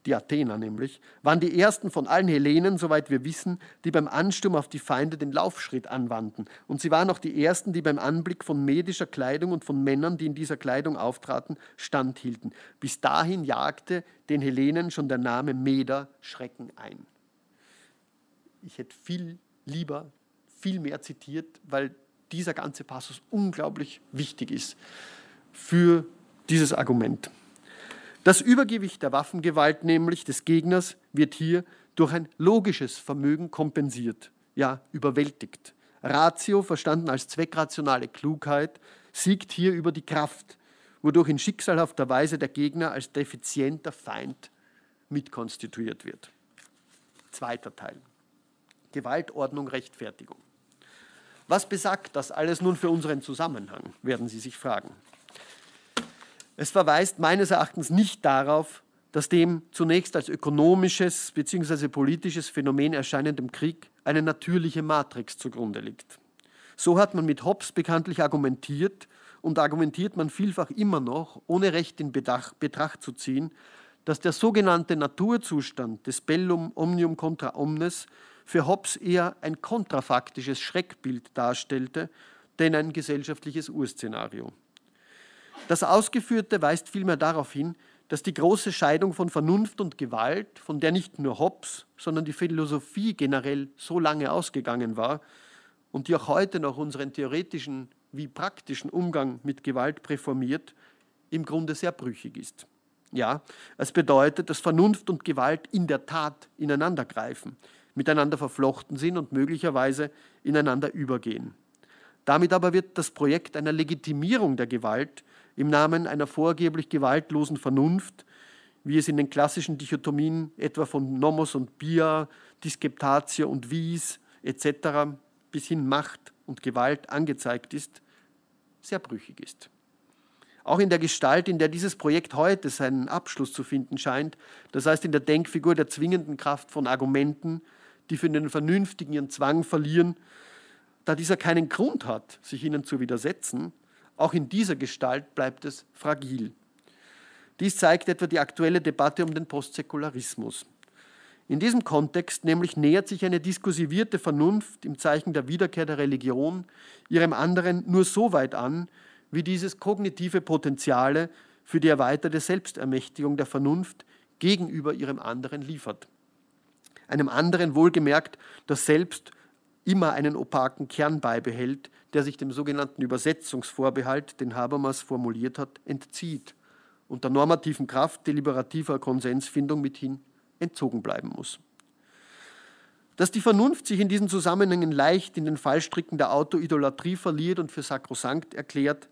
die Athener nämlich, waren die ersten von allen Hellenen, soweit wir wissen, die beim Ansturm auf die Feinde den Laufschritt anwandten. Und sie waren auch die ersten, die beim Anblick von medischer Kleidung und von Männern, die in dieser Kleidung auftraten, standhielten. Bis dahin jagte den Hellenen schon der Name Meder Schrecken ein. Ich hätte viel lieber, viel mehr zitiert, weil dieser ganze Passus unglaublich wichtig ist für dieses Argument. Das Übergewicht der Waffengewalt nämlich des Gegners wird hier durch ein logisches Vermögen kompensiert, ja überwältigt. Ratio, verstanden als zweckrationale Klugheit, siegt hier über die Kraft, wodurch in schicksalhafter Weise der Gegner als defizienter Feind mitkonstituiert wird. Zweiter Teil. Gewaltordnung, Rechtfertigung. Was besagt das alles nun für unseren Zusammenhang, werden Sie sich fragen. Es verweist meines Erachtens nicht darauf, dass dem zunächst als ökonomisches bzw. politisches Phänomen erscheinendem Krieg eine natürliche Matrix zugrunde liegt. So hat man mit Hobbes bekanntlich argumentiert und argumentiert man vielfach immer noch, ohne recht in Bedach, Betracht zu ziehen, dass der sogenannte Naturzustand des Bellum omnium contra omnes für Hobbes eher ein kontrafaktisches Schreckbild darstellte, denn ein gesellschaftliches Urszenario. Das Ausgeführte weist vielmehr darauf hin, dass die große Scheidung von Vernunft und Gewalt, von der nicht nur Hobbes, sondern die Philosophie generell so lange ausgegangen war und die auch heute noch unseren theoretischen wie praktischen Umgang mit Gewalt präformiert, im Grunde sehr brüchig ist. Ja, es bedeutet, dass Vernunft und Gewalt in der Tat ineinandergreifen, miteinander verflochten sind und möglicherweise ineinander übergehen. Damit aber wird das Projekt einer Legitimierung der Gewalt im Namen einer vorgeblich gewaltlosen Vernunft, wie es in den klassischen Dichotomien etwa von Nomos und Bia, Diskeptatio und Wies etc. bis hin Macht und Gewalt angezeigt ist, sehr brüchig ist. Auch in der Gestalt, in der dieses Projekt heute seinen Abschluss zu finden scheint, das heißt in der Denkfigur der zwingenden Kraft von Argumenten, die für den Vernünftigen ihren Zwang verlieren, da dieser keinen Grund hat, sich ihnen zu widersetzen, auch in dieser Gestalt bleibt es fragil. Dies zeigt etwa die aktuelle Debatte um den Postsäkularismus. In diesem Kontext nämlich nähert sich eine diskursivierte Vernunft im Zeichen der Wiederkehr der Religion ihrem anderen nur so weit an, wie dieses kognitive Potenziale für die erweiterte Selbstermächtigung der Vernunft gegenüber ihrem anderen liefert einem anderen wohlgemerkt, das selbst immer einen opaken Kern beibehält, der sich dem sogenannten Übersetzungsvorbehalt, den Habermas formuliert hat, entzieht und der normativen Kraft deliberativer Konsensfindung mithin entzogen bleiben muss. Dass die Vernunft sich in diesen Zusammenhängen leicht in den Fallstricken der Autoidolatrie verliert und für sakrosankt erklärt,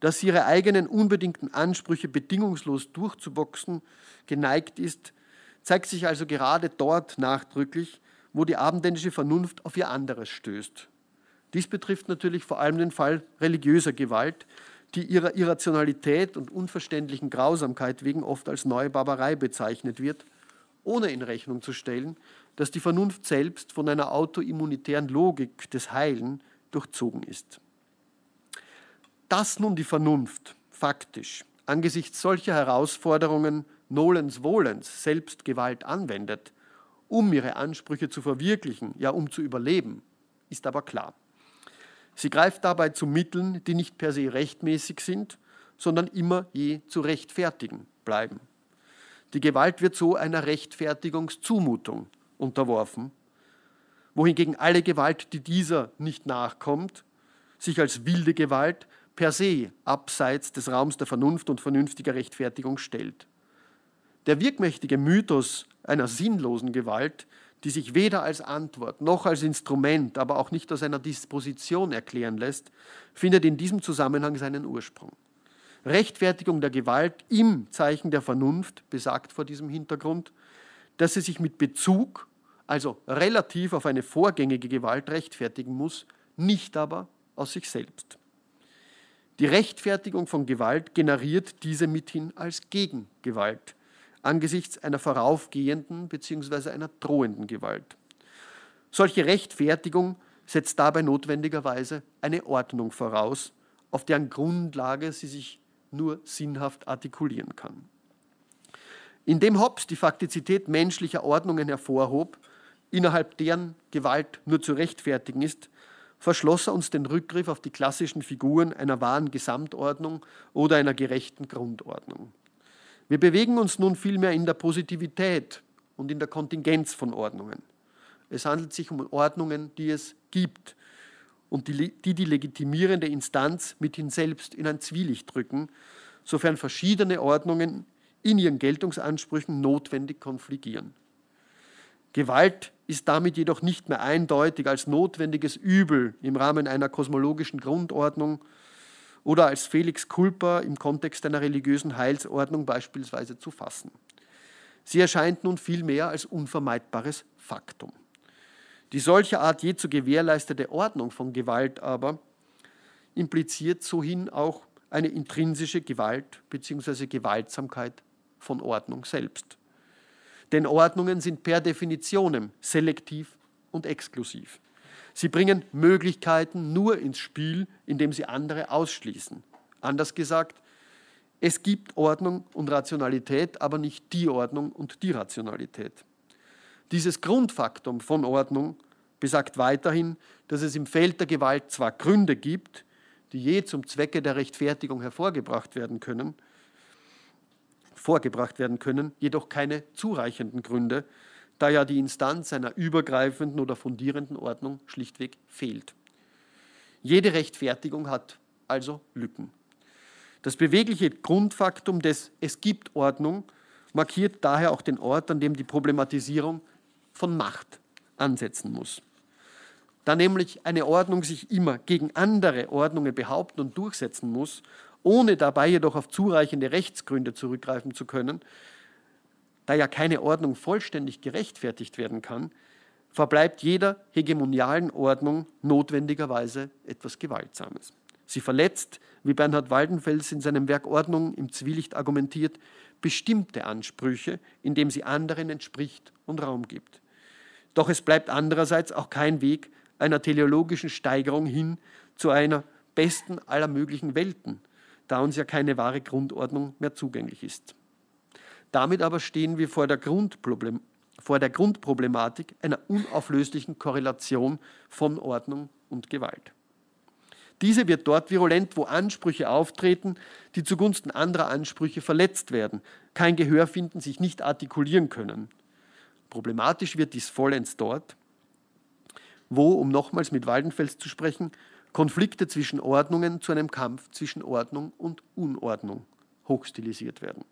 dass sie ihre eigenen unbedingten Ansprüche bedingungslos durchzuboxen geneigt ist, zeigt sich also gerade dort nachdrücklich, wo die abendländische Vernunft auf ihr anderes stößt. Dies betrifft natürlich vor allem den Fall religiöser Gewalt, die ihrer Irrationalität und unverständlichen Grausamkeit wegen oft als neue Barbarei bezeichnet wird, ohne in Rechnung zu stellen, dass die Vernunft selbst von einer autoimmunitären Logik des Heilen durchzogen ist. Dass nun die Vernunft faktisch angesichts solcher Herausforderungen Nolens Wohlens selbst Gewalt anwendet, um ihre Ansprüche zu verwirklichen, ja um zu überleben, ist aber klar. Sie greift dabei zu Mitteln, die nicht per se rechtmäßig sind, sondern immer je zu rechtfertigen bleiben. Die Gewalt wird so einer Rechtfertigungszumutung unterworfen, wohingegen alle Gewalt, die dieser nicht nachkommt, sich als wilde Gewalt per se abseits des Raums der Vernunft und vernünftiger Rechtfertigung stellt. Der wirkmächtige Mythos einer sinnlosen Gewalt, die sich weder als Antwort noch als Instrument, aber auch nicht aus einer Disposition erklären lässt, findet in diesem Zusammenhang seinen Ursprung. Rechtfertigung der Gewalt im Zeichen der Vernunft besagt vor diesem Hintergrund, dass sie sich mit Bezug, also relativ auf eine vorgängige Gewalt rechtfertigen muss, nicht aber aus sich selbst. Die Rechtfertigung von Gewalt generiert diese mithin als Gegengewalt, angesichts einer voraufgehenden bzw. einer drohenden Gewalt. Solche Rechtfertigung setzt dabei notwendigerweise eine Ordnung voraus, auf deren Grundlage sie sich nur sinnhaft artikulieren kann. Indem Hobbes die Faktizität menschlicher Ordnungen hervorhob, innerhalb deren Gewalt nur zu rechtfertigen ist, verschloss er uns den Rückgriff auf die klassischen Figuren einer wahren Gesamtordnung oder einer gerechten Grundordnung. Wir bewegen uns nun vielmehr in der Positivität und in der Kontingenz von Ordnungen. Es handelt sich um Ordnungen, die es gibt und die die, die legitimierende Instanz mithin selbst in ein Zwielicht drücken, sofern verschiedene Ordnungen in ihren Geltungsansprüchen notwendig konfligieren. Gewalt ist damit jedoch nicht mehr eindeutig als notwendiges Übel im Rahmen einer kosmologischen Grundordnung, oder als Felix Culpa im Kontext einer religiösen Heilsordnung beispielsweise zu fassen. Sie erscheint nun vielmehr als unvermeidbares Faktum. Die solche Art je zu gewährleistete Ordnung von Gewalt aber impliziert sohin auch eine intrinsische Gewalt bzw. Gewaltsamkeit von Ordnung selbst. Denn Ordnungen sind per Definitionem selektiv und exklusiv. Sie bringen Möglichkeiten nur ins Spiel, indem sie andere ausschließen. Anders gesagt, es gibt Ordnung und Rationalität, aber nicht die Ordnung und die Rationalität. Dieses Grundfaktum von Ordnung besagt weiterhin, dass es im Feld der Gewalt zwar Gründe gibt, die je zum Zwecke der Rechtfertigung hervorgebracht werden können, vorgebracht werden können, jedoch keine zureichenden Gründe, da ja die Instanz einer übergreifenden oder fundierenden Ordnung schlichtweg fehlt. Jede Rechtfertigung hat also Lücken. Das bewegliche Grundfaktum des Es gibt Ordnung markiert daher auch den Ort, an dem die Problematisierung von Macht ansetzen muss. Da nämlich eine Ordnung sich immer gegen andere Ordnungen behaupten und durchsetzen muss, ohne dabei jedoch auf zureichende Rechtsgründe zurückgreifen zu können, da ja keine Ordnung vollständig gerechtfertigt werden kann, verbleibt jeder hegemonialen Ordnung notwendigerweise etwas Gewaltsames. Sie verletzt, wie Bernhard Waldenfels in seinem Werk Ordnung im Zwielicht argumentiert, bestimmte Ansprüche, indem sie anderen entspricht und Raum gibt. Doch es bleibt andererseits auch kein Weg einer teleologischen Steigerung hin zu einer besten aller möglichen Welten, da uns ja keine wahre Grundordnung mehr zugänglich ist. Damit aber stehen wir vor der, Grundproblem vor der Grundproblematik einer unauflöslichen Korrelation von Ordnung und Gewalt. Diese wird dort virulent, wo Ansprüche auftreten, die zugunsten anderer Ansprüche verletzt werden, kein Gehör finden, sich nicht artikulieren können. Problematisch wird dies vollends dort, wo, um nochmals mit Waldenfels zu sprechen, Konflikte zwischen Ordnungen zu einem Kampf zwischen Ordnung und Unordnung hochstilisiert werden.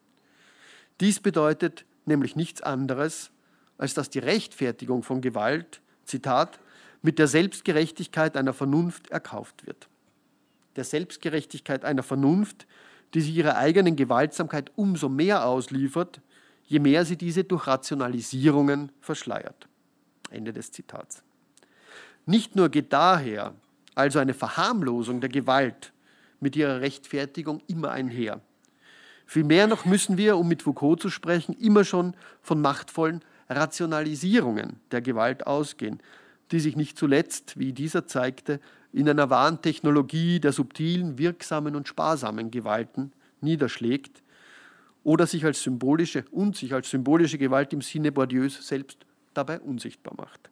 Dies bedeutet nämlich nichts anderes, als dass die Rechtfertigung von Gewalt, Zitat, mit der Selbstgerechtigkeit einer Vernunft erkauft wird. Der Selbstgerechtigkeit einer Vernunft, die sich ihrer eigenen Gewaltsamkeit umso mehr ausliefert, je mehr sie diese durch Rationalisierungen verschleiert. Ende des Zitats. Nicht nur geht daher also eine Verharmlosung der Gewalt mit ihrer Rechtfertigung immer einher, Vielmehr noch müssen wir, um mit Foucault zu sprechen, immer schon von machtvollen Rationalisierungen der Gewalt ausgehen, die sich nicht zuletzt, wie dieser zeigte, in einer wahren Technologie der subtilen, wirksamen und sparsamen Gewalten niederschlägt oder sich als symbolische und sich als symbolische Gewalt im Sinne Bourdieus selbst dabei unsichtbar macht.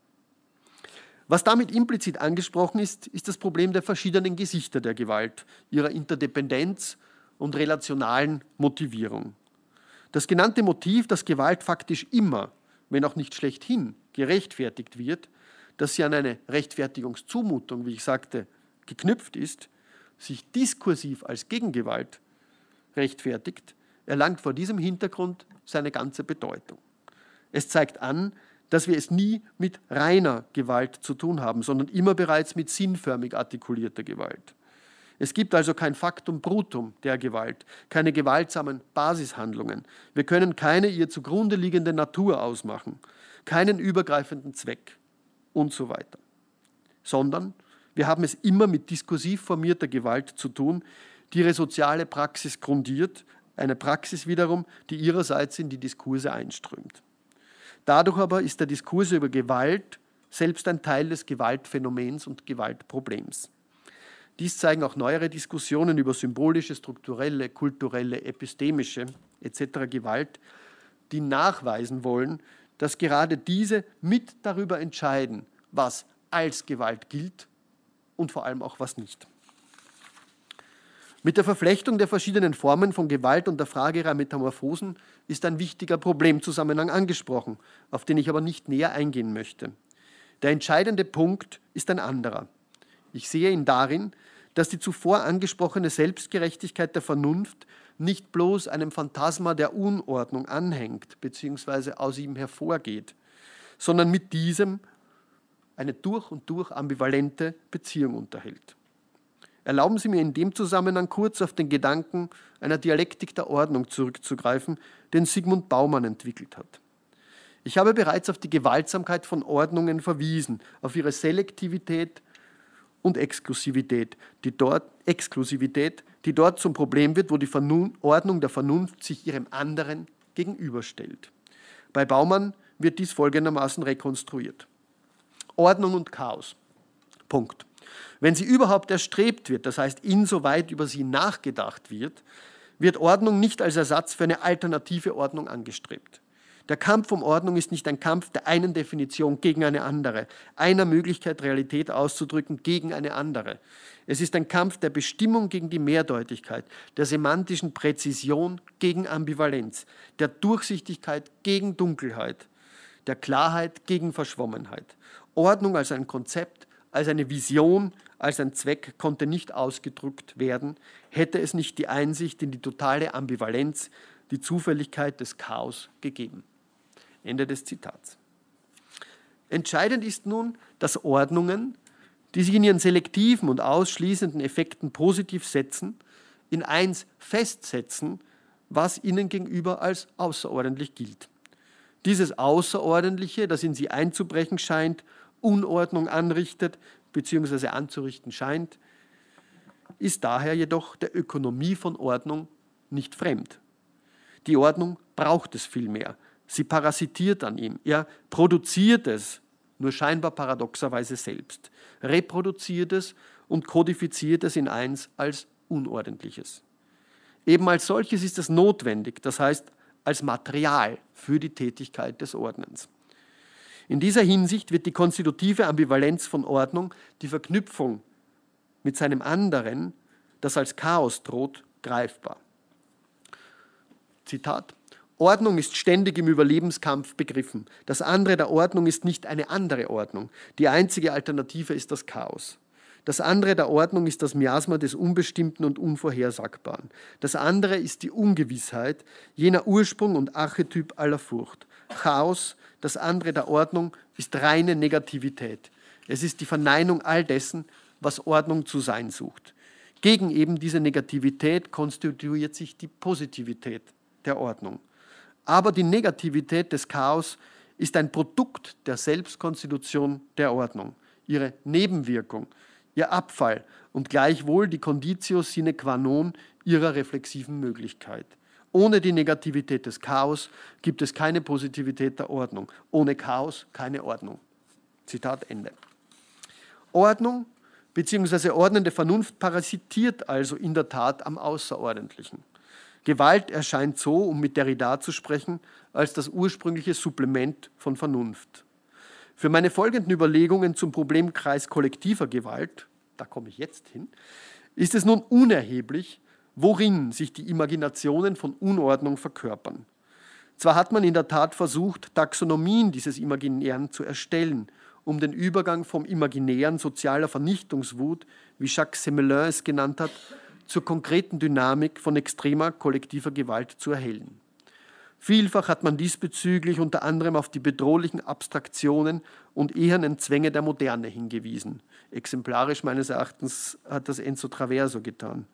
Was damit implizit angesprochen ist, ist das Problem der verschiedenen Gesichter der Gewalt, ihrer Interdependenz und relationalen Motivierung. Das genannte Motiv, dass Gewalt faktisch immer, wenn auch nicht schlechthin, gerechtfertigt wird, dass sie an eine Rechtfertigungszumutung, wie ich sagte, geknüpft ist, sich diskursiv als Gegengewalt rechtfertigt, erlangt vor diesem Hintergrund seine ganze Bedeutung. Es zeigt an, dass wir es nie mit reiner Gewalt zu tun haben, sondern immer bereits mit sinnförmig artikulierter Gewalt. Es gibt also kein Faktum brutum der Gewalt, keine gewaltsamen Basishandlungen. Wir können keine ihr zugrunde liegende Natur ausmachen, keinen übergreifenden Zweck und so weiter. Sondern wir haben es immer mit diskursiv formierter Gewalt zu tun, die ihre soziale Praxis grundiert, eine Praxis wiederum, die ihrerseits in die Diskurse einströmt. Dadurch aber ist der Diskurs über Gewalt selbst ein Teil des Gewaltphänomens und Gewaltproblems. Dies zeigen auch neuere Diskussionen über symbolische, strukturelle, kulturelle, epistemische etc. Gewalt, die nachweisen wollen, dass gerade diese mit darüber entscheiden, was als Gewalt gilt und vor allem auch was nicht. Mit der Verflechtung der verschiedenen Formen von Gewalt und der Frage ihrer Metamorphosen ist ein wichtiger Problemzusammenhang angesprochen, auf den ich aber nicht näher eingehen möchte. Der entscheidende Punkt ist ein anderer. Ich sehe ihn darin, dass die zuvor angesprochene Selbstgerechtigkeit der Vernunft nicht bloß einem Phantasma der Unordnung anhängt bzw. aus ihm hervorgeht, sondern mit diesem eine durch und durch ambivalente Beziehung unterhält. Erlauben Sie mir in dem Zusammenhang kurz auf den Gedanken einer Dialektik der Ordnung zurückzugreifen, den Sigmund Baumann entwickelt hat. Ich habe bereits auf die Gewaltsamkeit von Ordnungen verwiesen, auf ihre Selektivität, und Exklusivität, die dort, Exklusivität, die dort zum Problem wird, wo die Vernun Ordnung der Vernunft sich ihrem anderen gegenüberstellt. Bei Baumann wird dies folgendermaßen rekonstruiert. Ordnung und Chaos. Punkt. Wenn sie überhaupt erstrebt wird, das heißt insoweit über sie nachgedacht wird, wird Ordnung nicht als Ersatz für eine alternative Ordnung angestrebt. Der Kampf um Ordnung ist nicht ein Kampf der einen Definition gegen eine andere, einer Möglichkeit, Realität auszudrücken gegen eine andere. Es ist ein Kampf der Bestimmung gegen die Mehrdeutigkeit, der semantischen Präzision gegen Ambivalenz, der Durchsichtigkeit gegen Dunkelheit, der Klarheit gegen Verschwommenheit. Ordnung als ein Konzept, als eine Vision, als ein Zweck konnte nicht ausgedrückt werden, hätte es nicht die Einsicht in die totale Ambivalenz, die Zufälligkeit des Chaos gegeben. Ende des Zitats. Entscheidend ist nun, dass Ordnungen, die sich in ihren selektiven und ausschließenden Effekten positiv setzen, in eins festsetzen, was ihnen gegenüber als außerordentlich gilt. Dieses Außerordentliche, das in sie einzubrechen scheint, Unordnung anrichtet bzw. anzurichten scheint, ist daher jedoch der Ökonomie von Ordnung nicht fremd. Die Ordnung braucht es vielmehr, Sie parasitiert an ihm. Er produziert es, nur scheinbar paradoxerweise selbst, reproduziert es und kodifiziert es in eins als Unordentliches. Eben als solches ist es notwendig, das heißt als Material für die Tätigkeit des Ordnens. In dieser Hinsicht wird die konstitutive Ambivalenz von Ordnung, die Verknüpfung mit seinem anderen, das als Chaos droht, greifbar. Zitat Ordnung ist ständig im Überlebenskampf begriffen. Das andere der Ordnung ist nicht eine andere Ordnung. Die einzige Alternative ist das Chaos. Das andere der Ordnung ist das Miasma des Unbestimmten und Unvorhersagbaren. Das andere ist die Ungewissheit, jener Ursprung und Archetyp aller Furcht. Chaos, das andere der Ordnung, ist reine Negativität. Es ist die Verneinung all dessen, was Ordnung zu sein sucht. Gegen eben diese Negativität konstituiert sich die Positivität der Ordnung. Aber die Negativität des Chaos ist ein Produkt der Selbstkonstitution der Ordnung, ihre Nebenwirkung, ihr Abfall und gleichwohl die Conditio sine qua non ihrer reflexiven Möglichkeit. Ohne die Negativität des Chaos gibt es keine Positivität der Ordnung. Ohne Chaos keine Ordnung. Zitat Ende. Ordnung bzw. ordnende Vernunft parasitiert also in der Tat am Außerordentlichen. Gewalt erscheint so, um mit Derrida zu sprechen, als das ursprüngliche Supplement von Vernunft. Für meine folgenden Überlegungen zum Problemkreis kollektiver Gewalt, da komme ich jetzt hin, ist es nun unerheblich, worin sich die Imaginationen von Unordnung verkörpern. Zwar hat man in der Tat versucht, Taxonomien dieses Imaginären zu erstellen, um den Übergang vom imaginären sozialer Vernichtungswut, wie Jacques Semelin es genannt hat, zur konkreten Dynamik von extremer kollektiver Gewalt zu erhellen. Vielfach hat man diesbezüglich unter anderem auf die bedrohlichen Abstraktionen und ehernen Zwänge der Moderne hingewiesen. Exemplarisch meines Erachtens hat das Enzo Traverso getan.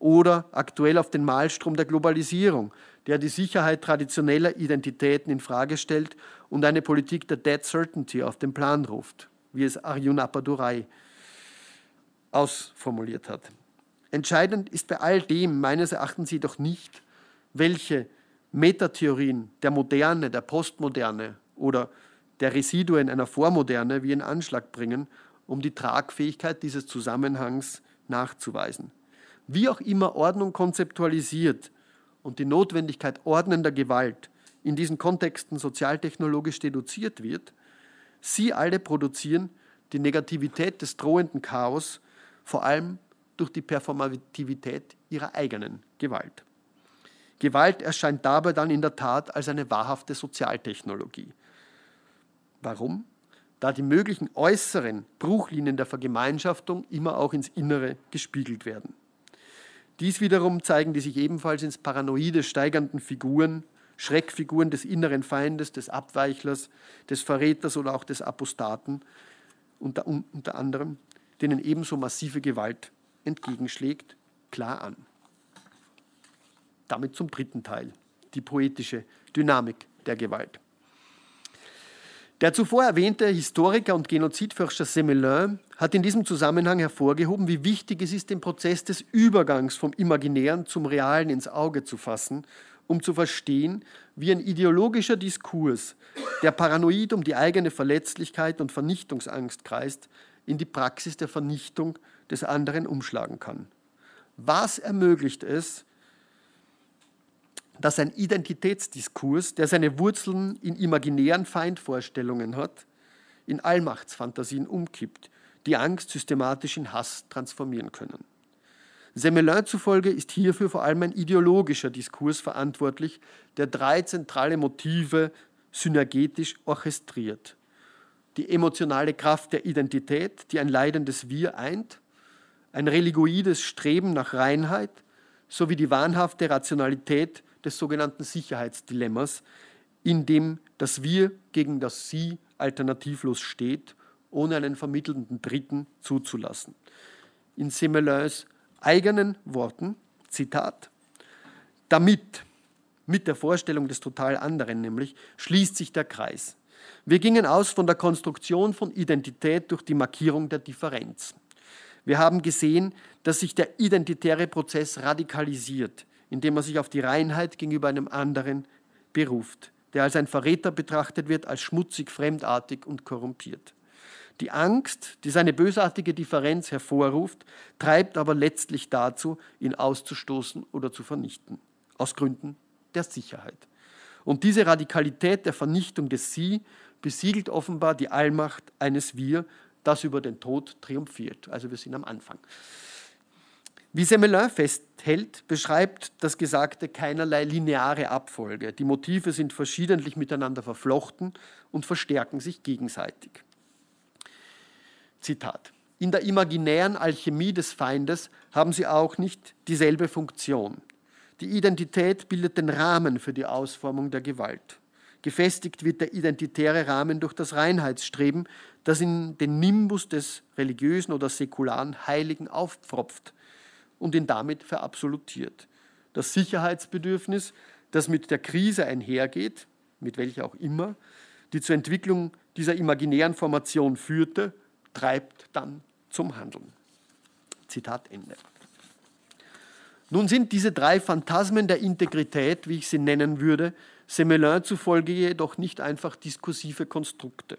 Oder aktuell auf den Malstrom der Globalisierung, der die Sicherheit traditioneller Identitäten in Frage stellt und eine Politik der Dead Certainty auf den Plan ruft, wie es Arjun Appadurai ausformuliert hat. Entscheidend ist bei all dem meines Erachtens jedoch nicht, welche Metatheorien der Moderne, der Postmoderne oder der Residuen einer Vormoderne wie in Anschlag bringen, um die Tragfähigkeit dieses Zusammenhangs nachzuweisen. Wie auch immer Ordnung konzeptualisiert und die Notwendigkeit ordnender Gewalt in diesen Kontexten sozialtechnologisch deduziert wird, sie alle produzieren die Negativität des drohenden Chaos vor allem durch die Performativität ihrer eigenen Gewalt. Gewalt erscheint dabei dann in der Tat als eine wahrhafte Sozialtechnologie. Warum? Da die möglichen äußeren Bruchlinien der Vergemeinschaftung immer auch ins Innere gespiegelt werden. Dies wiederum zeigen die sich ebenfalls ins Paranoide steigernden Figuren, Schreckfiguren des inneren Feindes, des Abweichlers, des Verräters oder auch des Apostaten, unter, unter anderem, denen ebenso massive Gewalt entgegenschlägt, klar an. Damit zum dritten Teil, die poetische Dynamik der Gewalt. Der zuvor erwähnte Historiker und Genozidforscher Semelin hat in diesem Zusammenhang hervorgehoben, wie wichtig es ist, den Prozess des Übergangs vom Imaginären zum Realen ins Auge zu fassen, um zu verstehen, wie ein ideologischer Diskurs, der paranoid um die eigene Verletzlichkeit und Vernichtungsangst kreist, in die Praxis der Vernichtung des anderen umschlagen kann. Was ermöglicht es, dass ein Identitätsdiskurs, der seine Wurzeln in imaginären Feindvorstellungen hat, in Allmachtsfantasien umkippt, die Angst systematisch in Hass transformieren können. Semelin zufolge ist hierfür vor allem ein ideologischer Diskurs verantwortlich, der drei zentrale Motive synergetisch orchestriert. Die emotionale Kraft der Identität, die ein leidendes Wir eint, ein religioides Streben nach Reinheit sowie die wahnhafte Rationalität des sogenannten Sicherheitsdilemmas, in dem das Wir gegen das Sie alternativlos steht, ohne einen vermittelnden Dritten zuzulassen. In Semelins eigenen Worten, Zitat, damit, mit der Vorstellung des total anderen nämlich, schließt sich der Kreis. Wir gingen aus von der Konstruktion von Identität durch die Markierung der Differenz. Wir haben gesehen, dass sich der identitäre Prozess radikalisiert, indem er sich auf die Reinheit gegenüber einem anderen beruft, der als ein Verräter betrachtet wird, als schmutzig, fremdartig und korrumpiert. Die Angst, die seine bösartige Differenz hervorruft, treibt aber letztlich dazu, ihn auszustoßen oder zu vernichten, aus Gründen der Sicherheit. Und diese Radikalität der Vernichtung des Sie besiegelt offenbar die Allmacht eines Wir, das über den Tod triumphiert. Also wir sind am Anfang. Wie Semelin festhält, beschreibt das Gesagte keinerlei lineare Abfolge. Die Motive sind verschiedentlich miteinander verflochten und verstärken sich gegenseitig. Zitat. In der imaginären Alchemie des Feindes haben sie auch nicht dieselbe Funktion. Die Identität bildet den Rahmen für die Ausformung der Gewalt. Gefestigt wird der identitäre Rahmen durch das Reinheitsstreben, das in den Nimbus des religiösen oder säkularen Heiligen aufpfropft und ihn damit verabsolutiert. Das Sicherheitsbedürfnis, das mit der Krise einhergeht, mit welcher auch immer, die zur Entwicklung dieser imaginären Formation führte, treibt dann zum Handeln. Zitat Ende. Nun sind diese drei Phantasmen der Integrität, wie ich sie nennen würde, Semelin zufolge jedoch nicht einfach diskursive Konstrukte.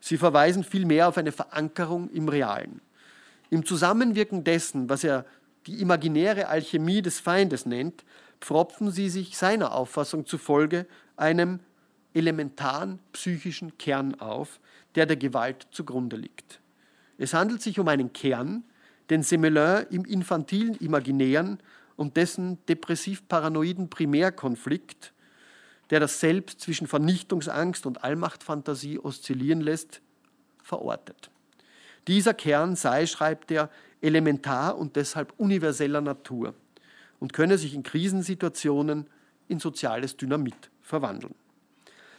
Sie verweisen vielmehr auf eine Verankerung im Realen. Im Zusammenwirken dessen, was er die imaginäre Alchemie des Feindes nennt, pfropfen sie sich seiner Auffassung zufolge einem elementaren psychischen Kern auf, der der Gewalt zugrunde liegt. Es handelt sich um einen Kern, den Semelin im infantilen Imaginären und dessen depressiv-paranoiden Primärkonflikt der das Selbst zwischen Vernichtungsangst und Allmachtfantasie oszillieren lässt, verortet. Dieser Kern sei, schreibt er, elementar und deshalb universeller Natur und könne sich in Krisensituationen in soziales Dynamit verwandeln.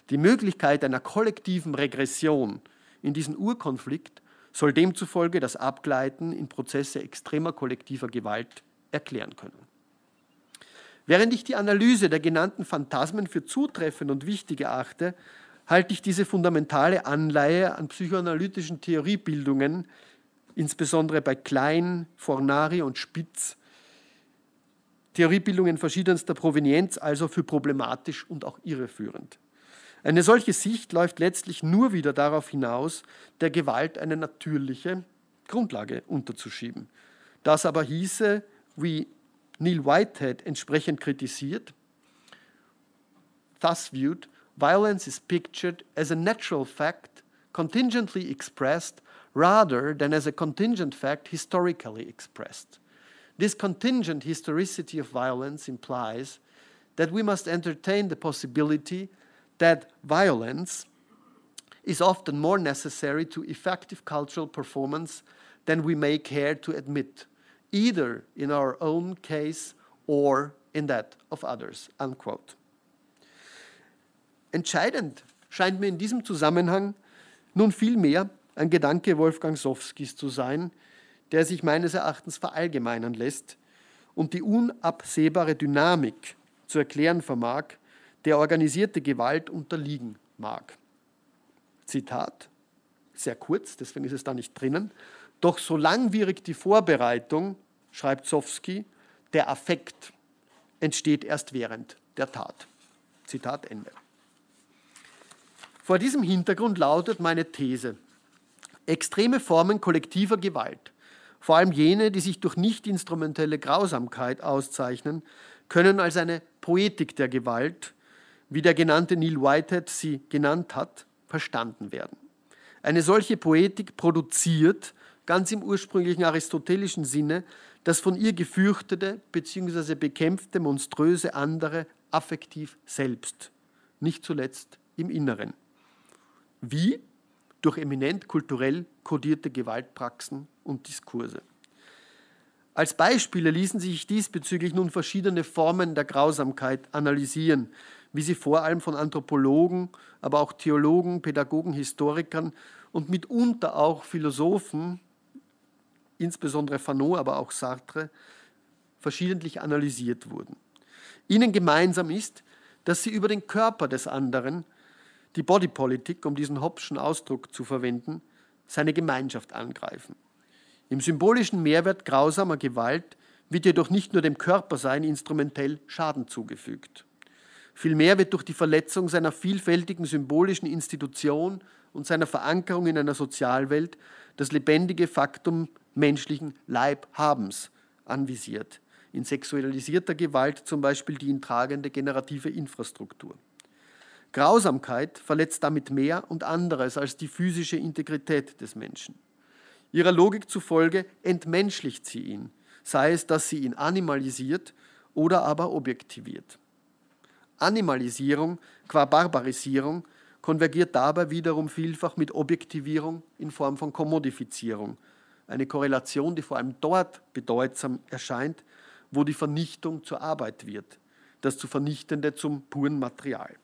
Die Möglichkeit einer kollektiven Regression in diesen Urkonflikt soll demzufolge das Abgleiten in Prozesse extremer kollektiver Gewalt erklären können. Während ich die Analyse der genannten Phantasmen für zutreffend und wichtig erachte, halte ich diese fundamentale Anleihe an psychoanalytischen Theoriebildungen, insbesondere bei Klein, Fornari und Spitz, Theoriebildungen verschiedenster Provenienz also für problematisch und auch irreführend. Eine solche Sicht läuft letztlich nur wieder darauf hinaus, der Gewalt eine natürliche Grundlage unterzuschieben. Das aber hieße, wie Neil Whitehead entsprechend kritisiert. Thus viewed, violence is pictured as a natural fact, contingently expressed, rather than as a contingent fact historically expressed. This contingent historicity of violence implies that we must entertain the possibility that violence is often more necessary to effective cultural performance than we may care to admit. either in our own case or in that of others. Unquote. Entscheidend scheint mir in diesem Zusammenhang nun vielmehr ein Gedanke Wolfgang Sowskis zu sein, der sich meines Erachtens verallgemeinern lässt und die unabsehbare Dynamik zu erklären vermag, der organisierte Gewalt unterliegen mag. Zitat, sehr kurz, deswegen ist es da nicht drinnen. Doch so langwierig die Vorbereitung, schreibt Sowski, der Affekt entsteht erst während der Tat. Zitat Ende. Vor diesem Hintergrund lautet meine These, extreme Formen kollektiver Gewalt, vor allem jene, die sich durch nicht instrumentelle Grausamkeit auszeichnen, können als eine Poetik der Gewalt, wie der genannte Neil Whitehead sie genannt hat, verstanden werden. Eine solche Poetik produziert ganz im ursprünglichen aristotelischen Sinne, das von ihr gefürchtete bzw. bekämpfte monströse andere affektiv selbst, nicht zuletzt im Inneren. Wie? Durch eminent kulturell kodierte Gewaltpraxen und Diskurse. Als Beispiele ließen sich diesbezüglich nun verschiedene Formen der Grausamkeit analysieren, wie sie vor allem von Anthropologen, aber auch Theologen, Pädagogen, Historikern und mitunter auch Philosophen insbesondere Fanon, aber auch Sartre, verschiedentlich analysiert wurden. Ihnen gemeinsam ist, dass sie über den Körper des anderen, die Bodypolitik, um diesen Hobbschen Ausdruck zu verwenden, seine Gemeinschaft angreifen. Im symbolischen Mehrwert grausamer Gewalt wird jedoch nicht nur dem Körpersein instrumentell Schaden zugefügt. Vielmehr wird durch die Verletzung seiner vielfältigen symbolischen Institution und seiner Verankerung in einer Sozialwelt das lebendige Faktum menschlichen Leibhabens anvisiert. In sexualisierter Gewalt zum Beispiel die ihn tragende generative Infrastruktur. Grausamkeit verletzt damit mehr und anderes als die physische Integrität des Menschen. Ihrer Logik zufolge entmenschlicht sie ihn, sei es, dass sie ihn animalisiert oder aber objektiviert. Animalisierung qua Barbarisierung konvergiert dabei wiederum vielfach mit Objektivierung in Form von Kommodifizierung. Eine Korrelation, die vor allem dort bedeutsam erscheint, wo die Vernichtung zur Arbeit wird, das zu Vernichtende zum puren Material.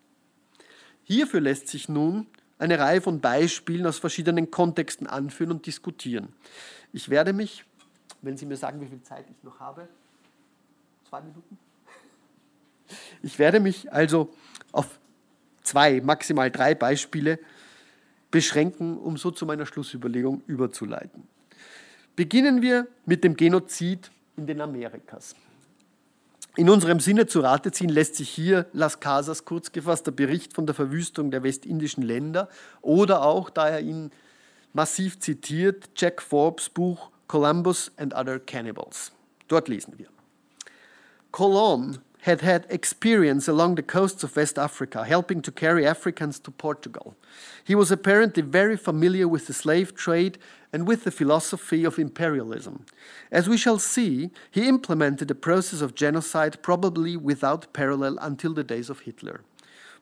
Hierfür lässt sich nun eine Reihe von Beispielen aus verschiedenen Kontexten anführen und diskutieren. Ich werde mich, wenn Sie mir sagen, wie viel Zeit ich noch habe, zwei Minuten. Ich werde mich also zwei, maximal drei Beispiele beschränken, um so zu meiner Schlussüberlegung überzuleiten. Beginnen wir mit dem Genozid in den Amerikas. In unserem Sinne zu Rate ziehen lässt sich hier Las Casas kurz gefasst der Bericht von der Verwüstung der westindischen Länder oder auch, da er ihn massiv zitiert, Jack Forbes Buch Columbus and Other Cannibals. Dort lesen wir. Colomb had had experience along the coasts of West Africa, helping to carry Africans to Portugal. He was apparently very familiar with the slave trade and with the philosophy of imperialism. As we shall see, he implemented a process of genocide probably without parallel until the days of Hitler.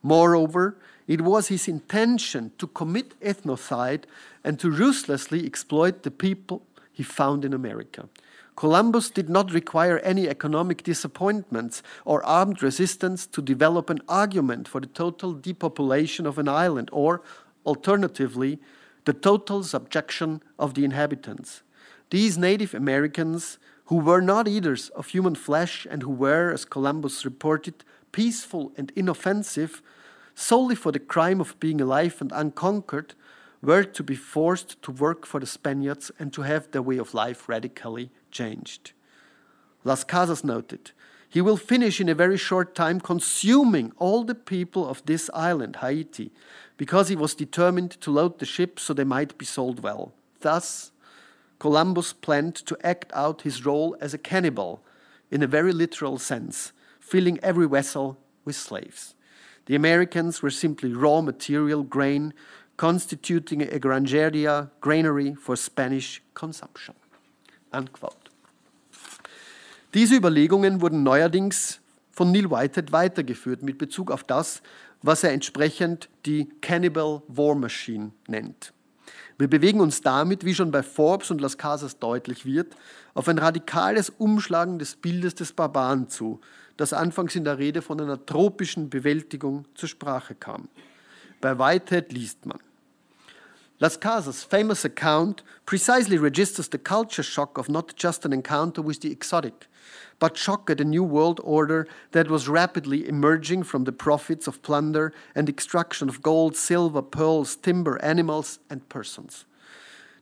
Moreover, it was his intention to commit ethnocide and to ruthlessly exploit the people he found in America. Columbus did not require any economic disappointments or armed resistance to develop an argument for the total depopulation of an island or, alternatively, the total subjection of the inhabitants. These Native Americans, who were not eaters of human flesh and who were, as Columbus reported, peaceful and inoffensive, solely for the crime of being alive and unconquered, were to be forced to work for the Spaniards and to have their way of life radically changed. Las Casas noted, he will finish in a very short time consuming all the people of this island, Haiti, because he was determined to load the ships so they might be sold well. Thus, Columbus planned to act out his role as a cannibal in a very literal sense, filling every vessel with slaves. The Americans were simply raw material grain, constituting a grangeria, granary for Spanish consumption. Unquote. Diese Überlegungen wurden neuerdings von Neil Whitehead weitergeführt mit Bezug auf das, was er entsprechend die Cannibal War Machine nennt. Wir bewegen uns damit, wie schon bei Forbes und Las Casas deutlich wird, auf ein radikales Umschlagen des Bildes des Barbaren zu, das anfangs in der Rede von einer tropischen Bewältigung zur Sprache kam. Bei Whitehead liest man. Las Casas' famous account precisely registers the culture shock of not just an encounter with the exotic, but shock at a new world order that was rapidly emerging from the profits of plunder and extraction of gold, silver, pearls, timber, animals, and persons.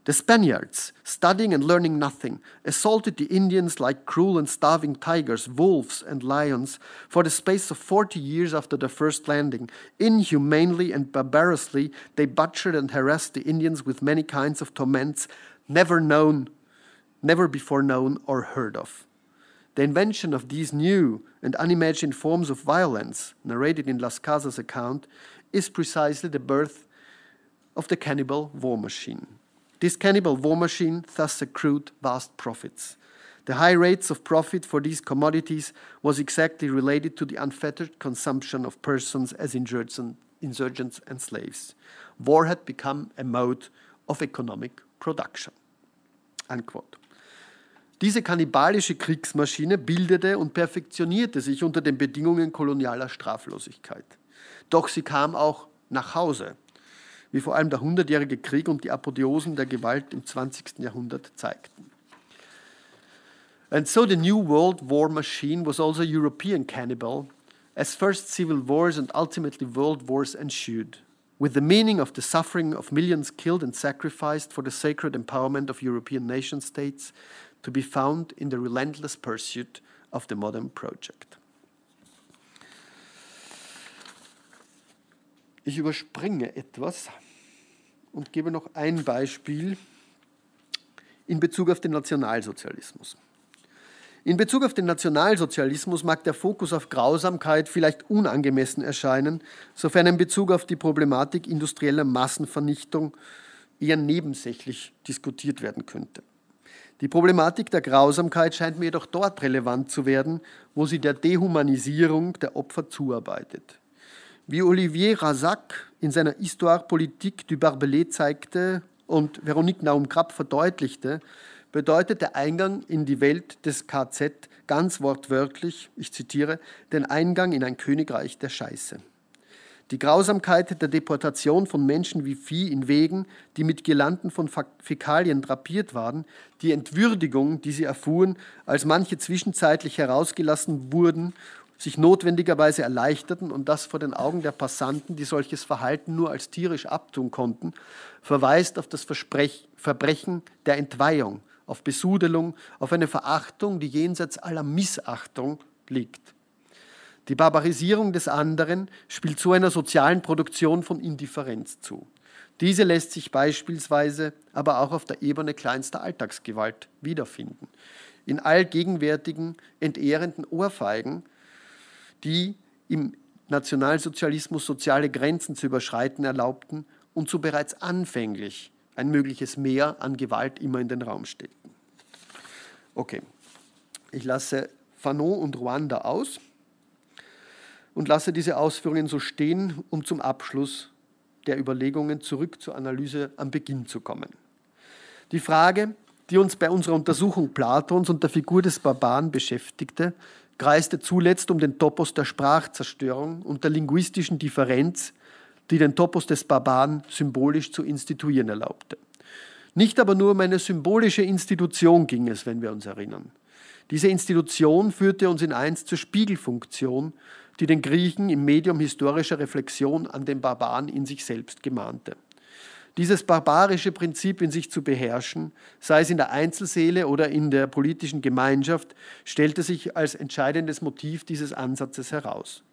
The Spaniards, studying and learning nothing, assaulted the Indians like cruel and starving tigers, wolves, and lions for the space of 40 years after their first landing. Inhumanely and barbarously, they butchered and harassed the Indians with many kinds of torments never known, never before known or heard of. The invention of these new and unimagined forms of violence, narrated in Las Casas' account, is precisely the birth of the cannibal war machine. This cannibal war machine thus accrued vast profits. The high rates of profit for these commodities was exactly related to the unfettered consumption of persons as insurgents and slaves. War had become a mode of economic production. Unquote. Diese kannibalische Kriegsmaschine bildete und perfektionierte sich unter den Bedingungen kolonialer Straflosigkeit. Doch sie kam auch nach Hause. wie vor allem der Hundertjährige Krieg und die Apotheosen der Gewalt im 20. Jahrhundert zeigten. And so the New World War machine was also European cannibal, as first civil wars and ultimately world wars ensued, with the meaning of the suffering of millions killed and sacrificed for the sacred empowerment of European nation states to be found in the relentless pursuit of the modern project. Ich überspringe etwas und gebe noch ein Beispiel in Bezug auf den Nationalsozialismus. In Bezug auf den Nationalsozialismus mag der Fokus auf Grausamkeit vielleicht unangemessen erscheinen, sofern in Bezug auf die Problematik industrieller Massenvernichtung eher nebensächlich diskutiert werden könnte. Die Problematik der Grausamkeit scheint mir jedoch dort relevant zu werden, wo sie der Dehumanisierung der Opfer zuarbeitet. Wie Olivier Razac in seiner Histoire politique du Barbelais zeigte und Veronique naum verdeutlichte, bedeutet der Eingang in die Welt des KZ ganz wortwörtlich, ich zitiere, den Eingang in ein Königreich der Scheiße. Die Grausamkeit der Deportation von Menschen wie Vieh in Wegen, die mit Girlanden von Fäkalien drapiert waren, die Entwürdigung, die sie erfuhren, als manche zwischenzeitlich herausgelassen wurden sich notwendigerweise erleichterten und das vor den Augen der Passanten, die solches Verhalten nur als tierisch abtun konnten, verweist auf das Versprech Verbrechen der Entweihung, auf Besudelung, auf eine Verachtung, die jenseits aller Missachtung liegt. Die Barbarisierung des anderen spielt zu einer sozialen Produktion von Indifferenz zu. Diese lässt sich beispielsweise aber auch auf der Ebene kleinster Alltagsgewalt wiederfinden. In allgegenwärtigen, entehrenden Ohrfeigen die im Nationalsozialismus soziale Grenzen zu überschreiten erlaubten und so bereits anfänglich ein mögliches Mehr an Gewalt immer in den Raum stellten. Okay, ich lasse Fanon und Ruanda aus und lasse diese Ausführungen so stehen, um zum Abschluss der Überlegungen zurück zur Analyse am Beginn zu kommen. Die Frage, die uns bei unserer Untersuchung Platons und der Figur des Barbaren beschäftigte, kreiste zuletzt um den Topos der Sprachzerstörung und der linguistischen Differenz, die den Topos des Barbaren symbolisch zu instituieren erlaubte. Nicht aber nur um eine symbolische Institution ging es, wenn wir uns erinnern. Diese Institution führte uns in eins zur Spiegelfunktion, die den Griechen im Medium historischer Reflexion an den Barbaren in sich selbst gemahnte dieses barbarische Prinzip in sich zu beherrschen, sei es in der Einzelseele oder in der politischen Gemeinschaft, stellte sich als entscheidendes Motiv dieses Ansatzes heraus.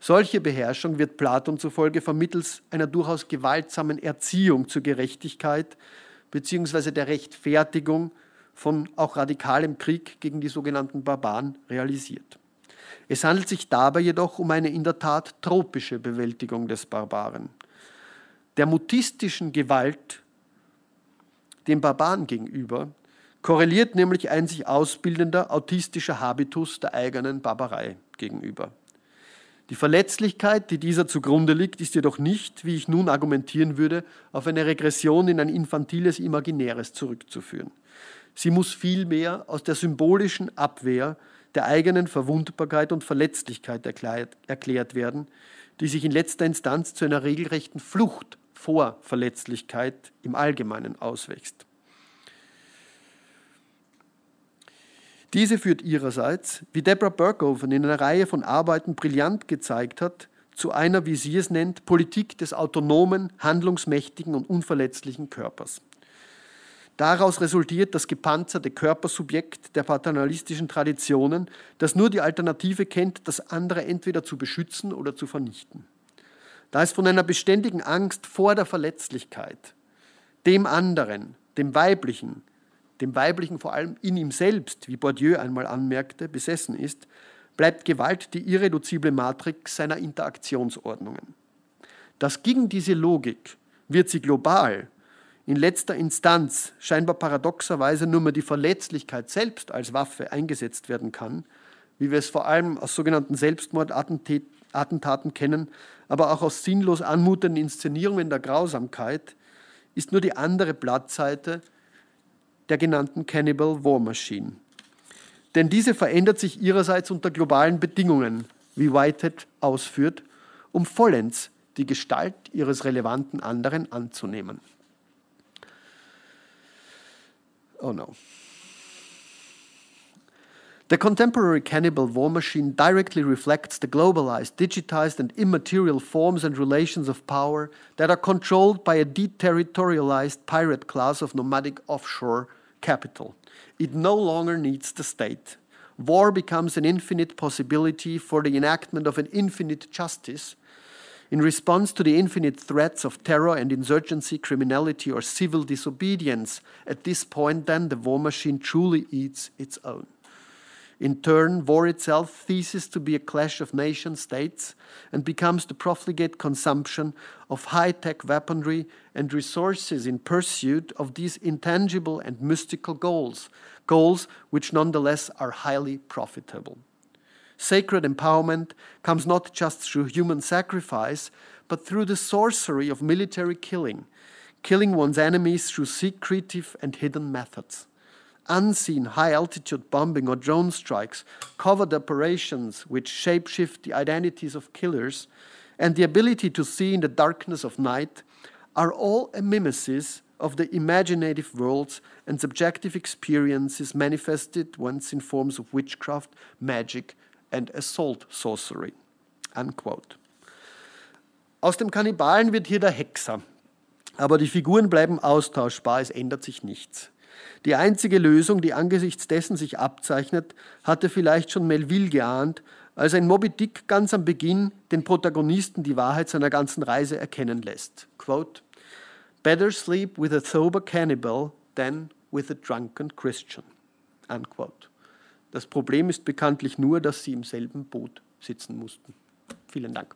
Solche Beherrschung wird Platon zufolge vermittels einer durchaus gewaltsamen Erziehung zur Gerechtigkeit bzw. der Rechtfertigung von auch radikalem Krieg gegen die sogenannten Barbaren realisiert. Es handelt sich dabei jedoch um eine in der Tat tropische Bewältigung des Barbaren der mutistischen Gewalt den Barbaren gegenüber korreliert nämlich ein sich ausbildender autistischer Habitus der eigenen Barbarei gegenüber. Die Verletzlichkeit, die dieser zugrunde liegt, ist jedoch nicht, wie ich nun argumentieren würde, auf eine Regression in ein infantiles Imaginäres zurückzuführen. Sie muss vielmehr aus der symbolischen Abwehr der eigenen Verwundbarkeit und Verletzlichkeit erklärt werden, die sich in letzter Instanz zu einer regelrechten Flucht vor Verletzlichkeit im Allgemeinen auswächst. Diese führt ihrerseits, wie Deborah Burkhoven in einer Reihe von Arbeiten brillant gezeigt hat, zu einer, wie sie es nennt, Politik des autonomen, handlungsmächtigen und unverletzlichen Körpers. Daraus resultiert das gepanzerte Körpersubjekt der paternalistischen Traditionen, das nur die Alternative kennt, das andere entweder zu beschützen oder zu vernichten. Da ist von einer beständigen Angst vor der Verletzlichkeit, dem anderen, dem Weiblichen, dem Weiblichen vor allem in ihm selbst, wie Bourdieu einmal anmerkte, besessen ist, bleibt Gewalt die irreduzible Matrix seiner Interaktionsordnungen. Dass gegen diese Logik wird sie global, in letzter Instanz scheinbar paradoxerweise nur mehr die Verletzlichkeit selbst als Waffe eingesetzt werden kann, wie wir es vor allem aus sogenannten Selbstmordattentaten kennen, aber auch aus sinnlos anmutenden Inszenierungen der Grausamkeit, ist nur die andere Blattseite der genannten Cannibal War Machine. Denn diese verändert sich ihrerseits unter globalen Bedingungen, wie Whitehead ausführt, um vollends die Gestalt ihres relevanten anderen anzunehmen. Oh no. The contemporary cannibal war machine directly reflects the globalized, digitized, and immaterial forms and relations of power that are controlled by a deterritorialized pirate class of nomadic offshore capital. It no longer needs the state. War becomes an infinite possibility for the enactment of an infinite justice in response to the infinite threats of terror and insurgency, criminality, or civil disobedience. At this point, then, the war machine truly eats its own in turn war itself ceases to be a clash of nation states and becomes the profligate consumption of high-tech weaponry and resources in pursuit of these intangible and mystical goals, goals which nonetheless are highly profitable. Sacred empowerment comes not just through human sacrifice, but through the sorcery of military killing, killing one's enemies through secretive and hidden methods unseen high altitude bombing or drone strikes, covert operations which shapeshift the identities of killers, and the ability to see in the darkness of night are all a mimesis of the imaginative worlds and subjective experiences manifested once in forms of witchcraft, magic, and assault sorcery. Unquote. Aus dem Kannibalen wird hier der Hexer. Aber die Figuren bleiben austauschbar, es ändert sich nichts. Die einzige Lösung, die angesichts dessen sich abzeichnet, hatte vielleicht schon Melville geahnt, als ein Moby Dick ganz am Beginn den Protagonisten die Wahrheit seiner ganzen Reise erkennen lässt. Quote, Better sleep with a sober cannibal than with a drunken Christian. Unquote. Das Problem ist bekanntlich nur, dass sie im selben Boot sitzen mussten. Vielen Dank.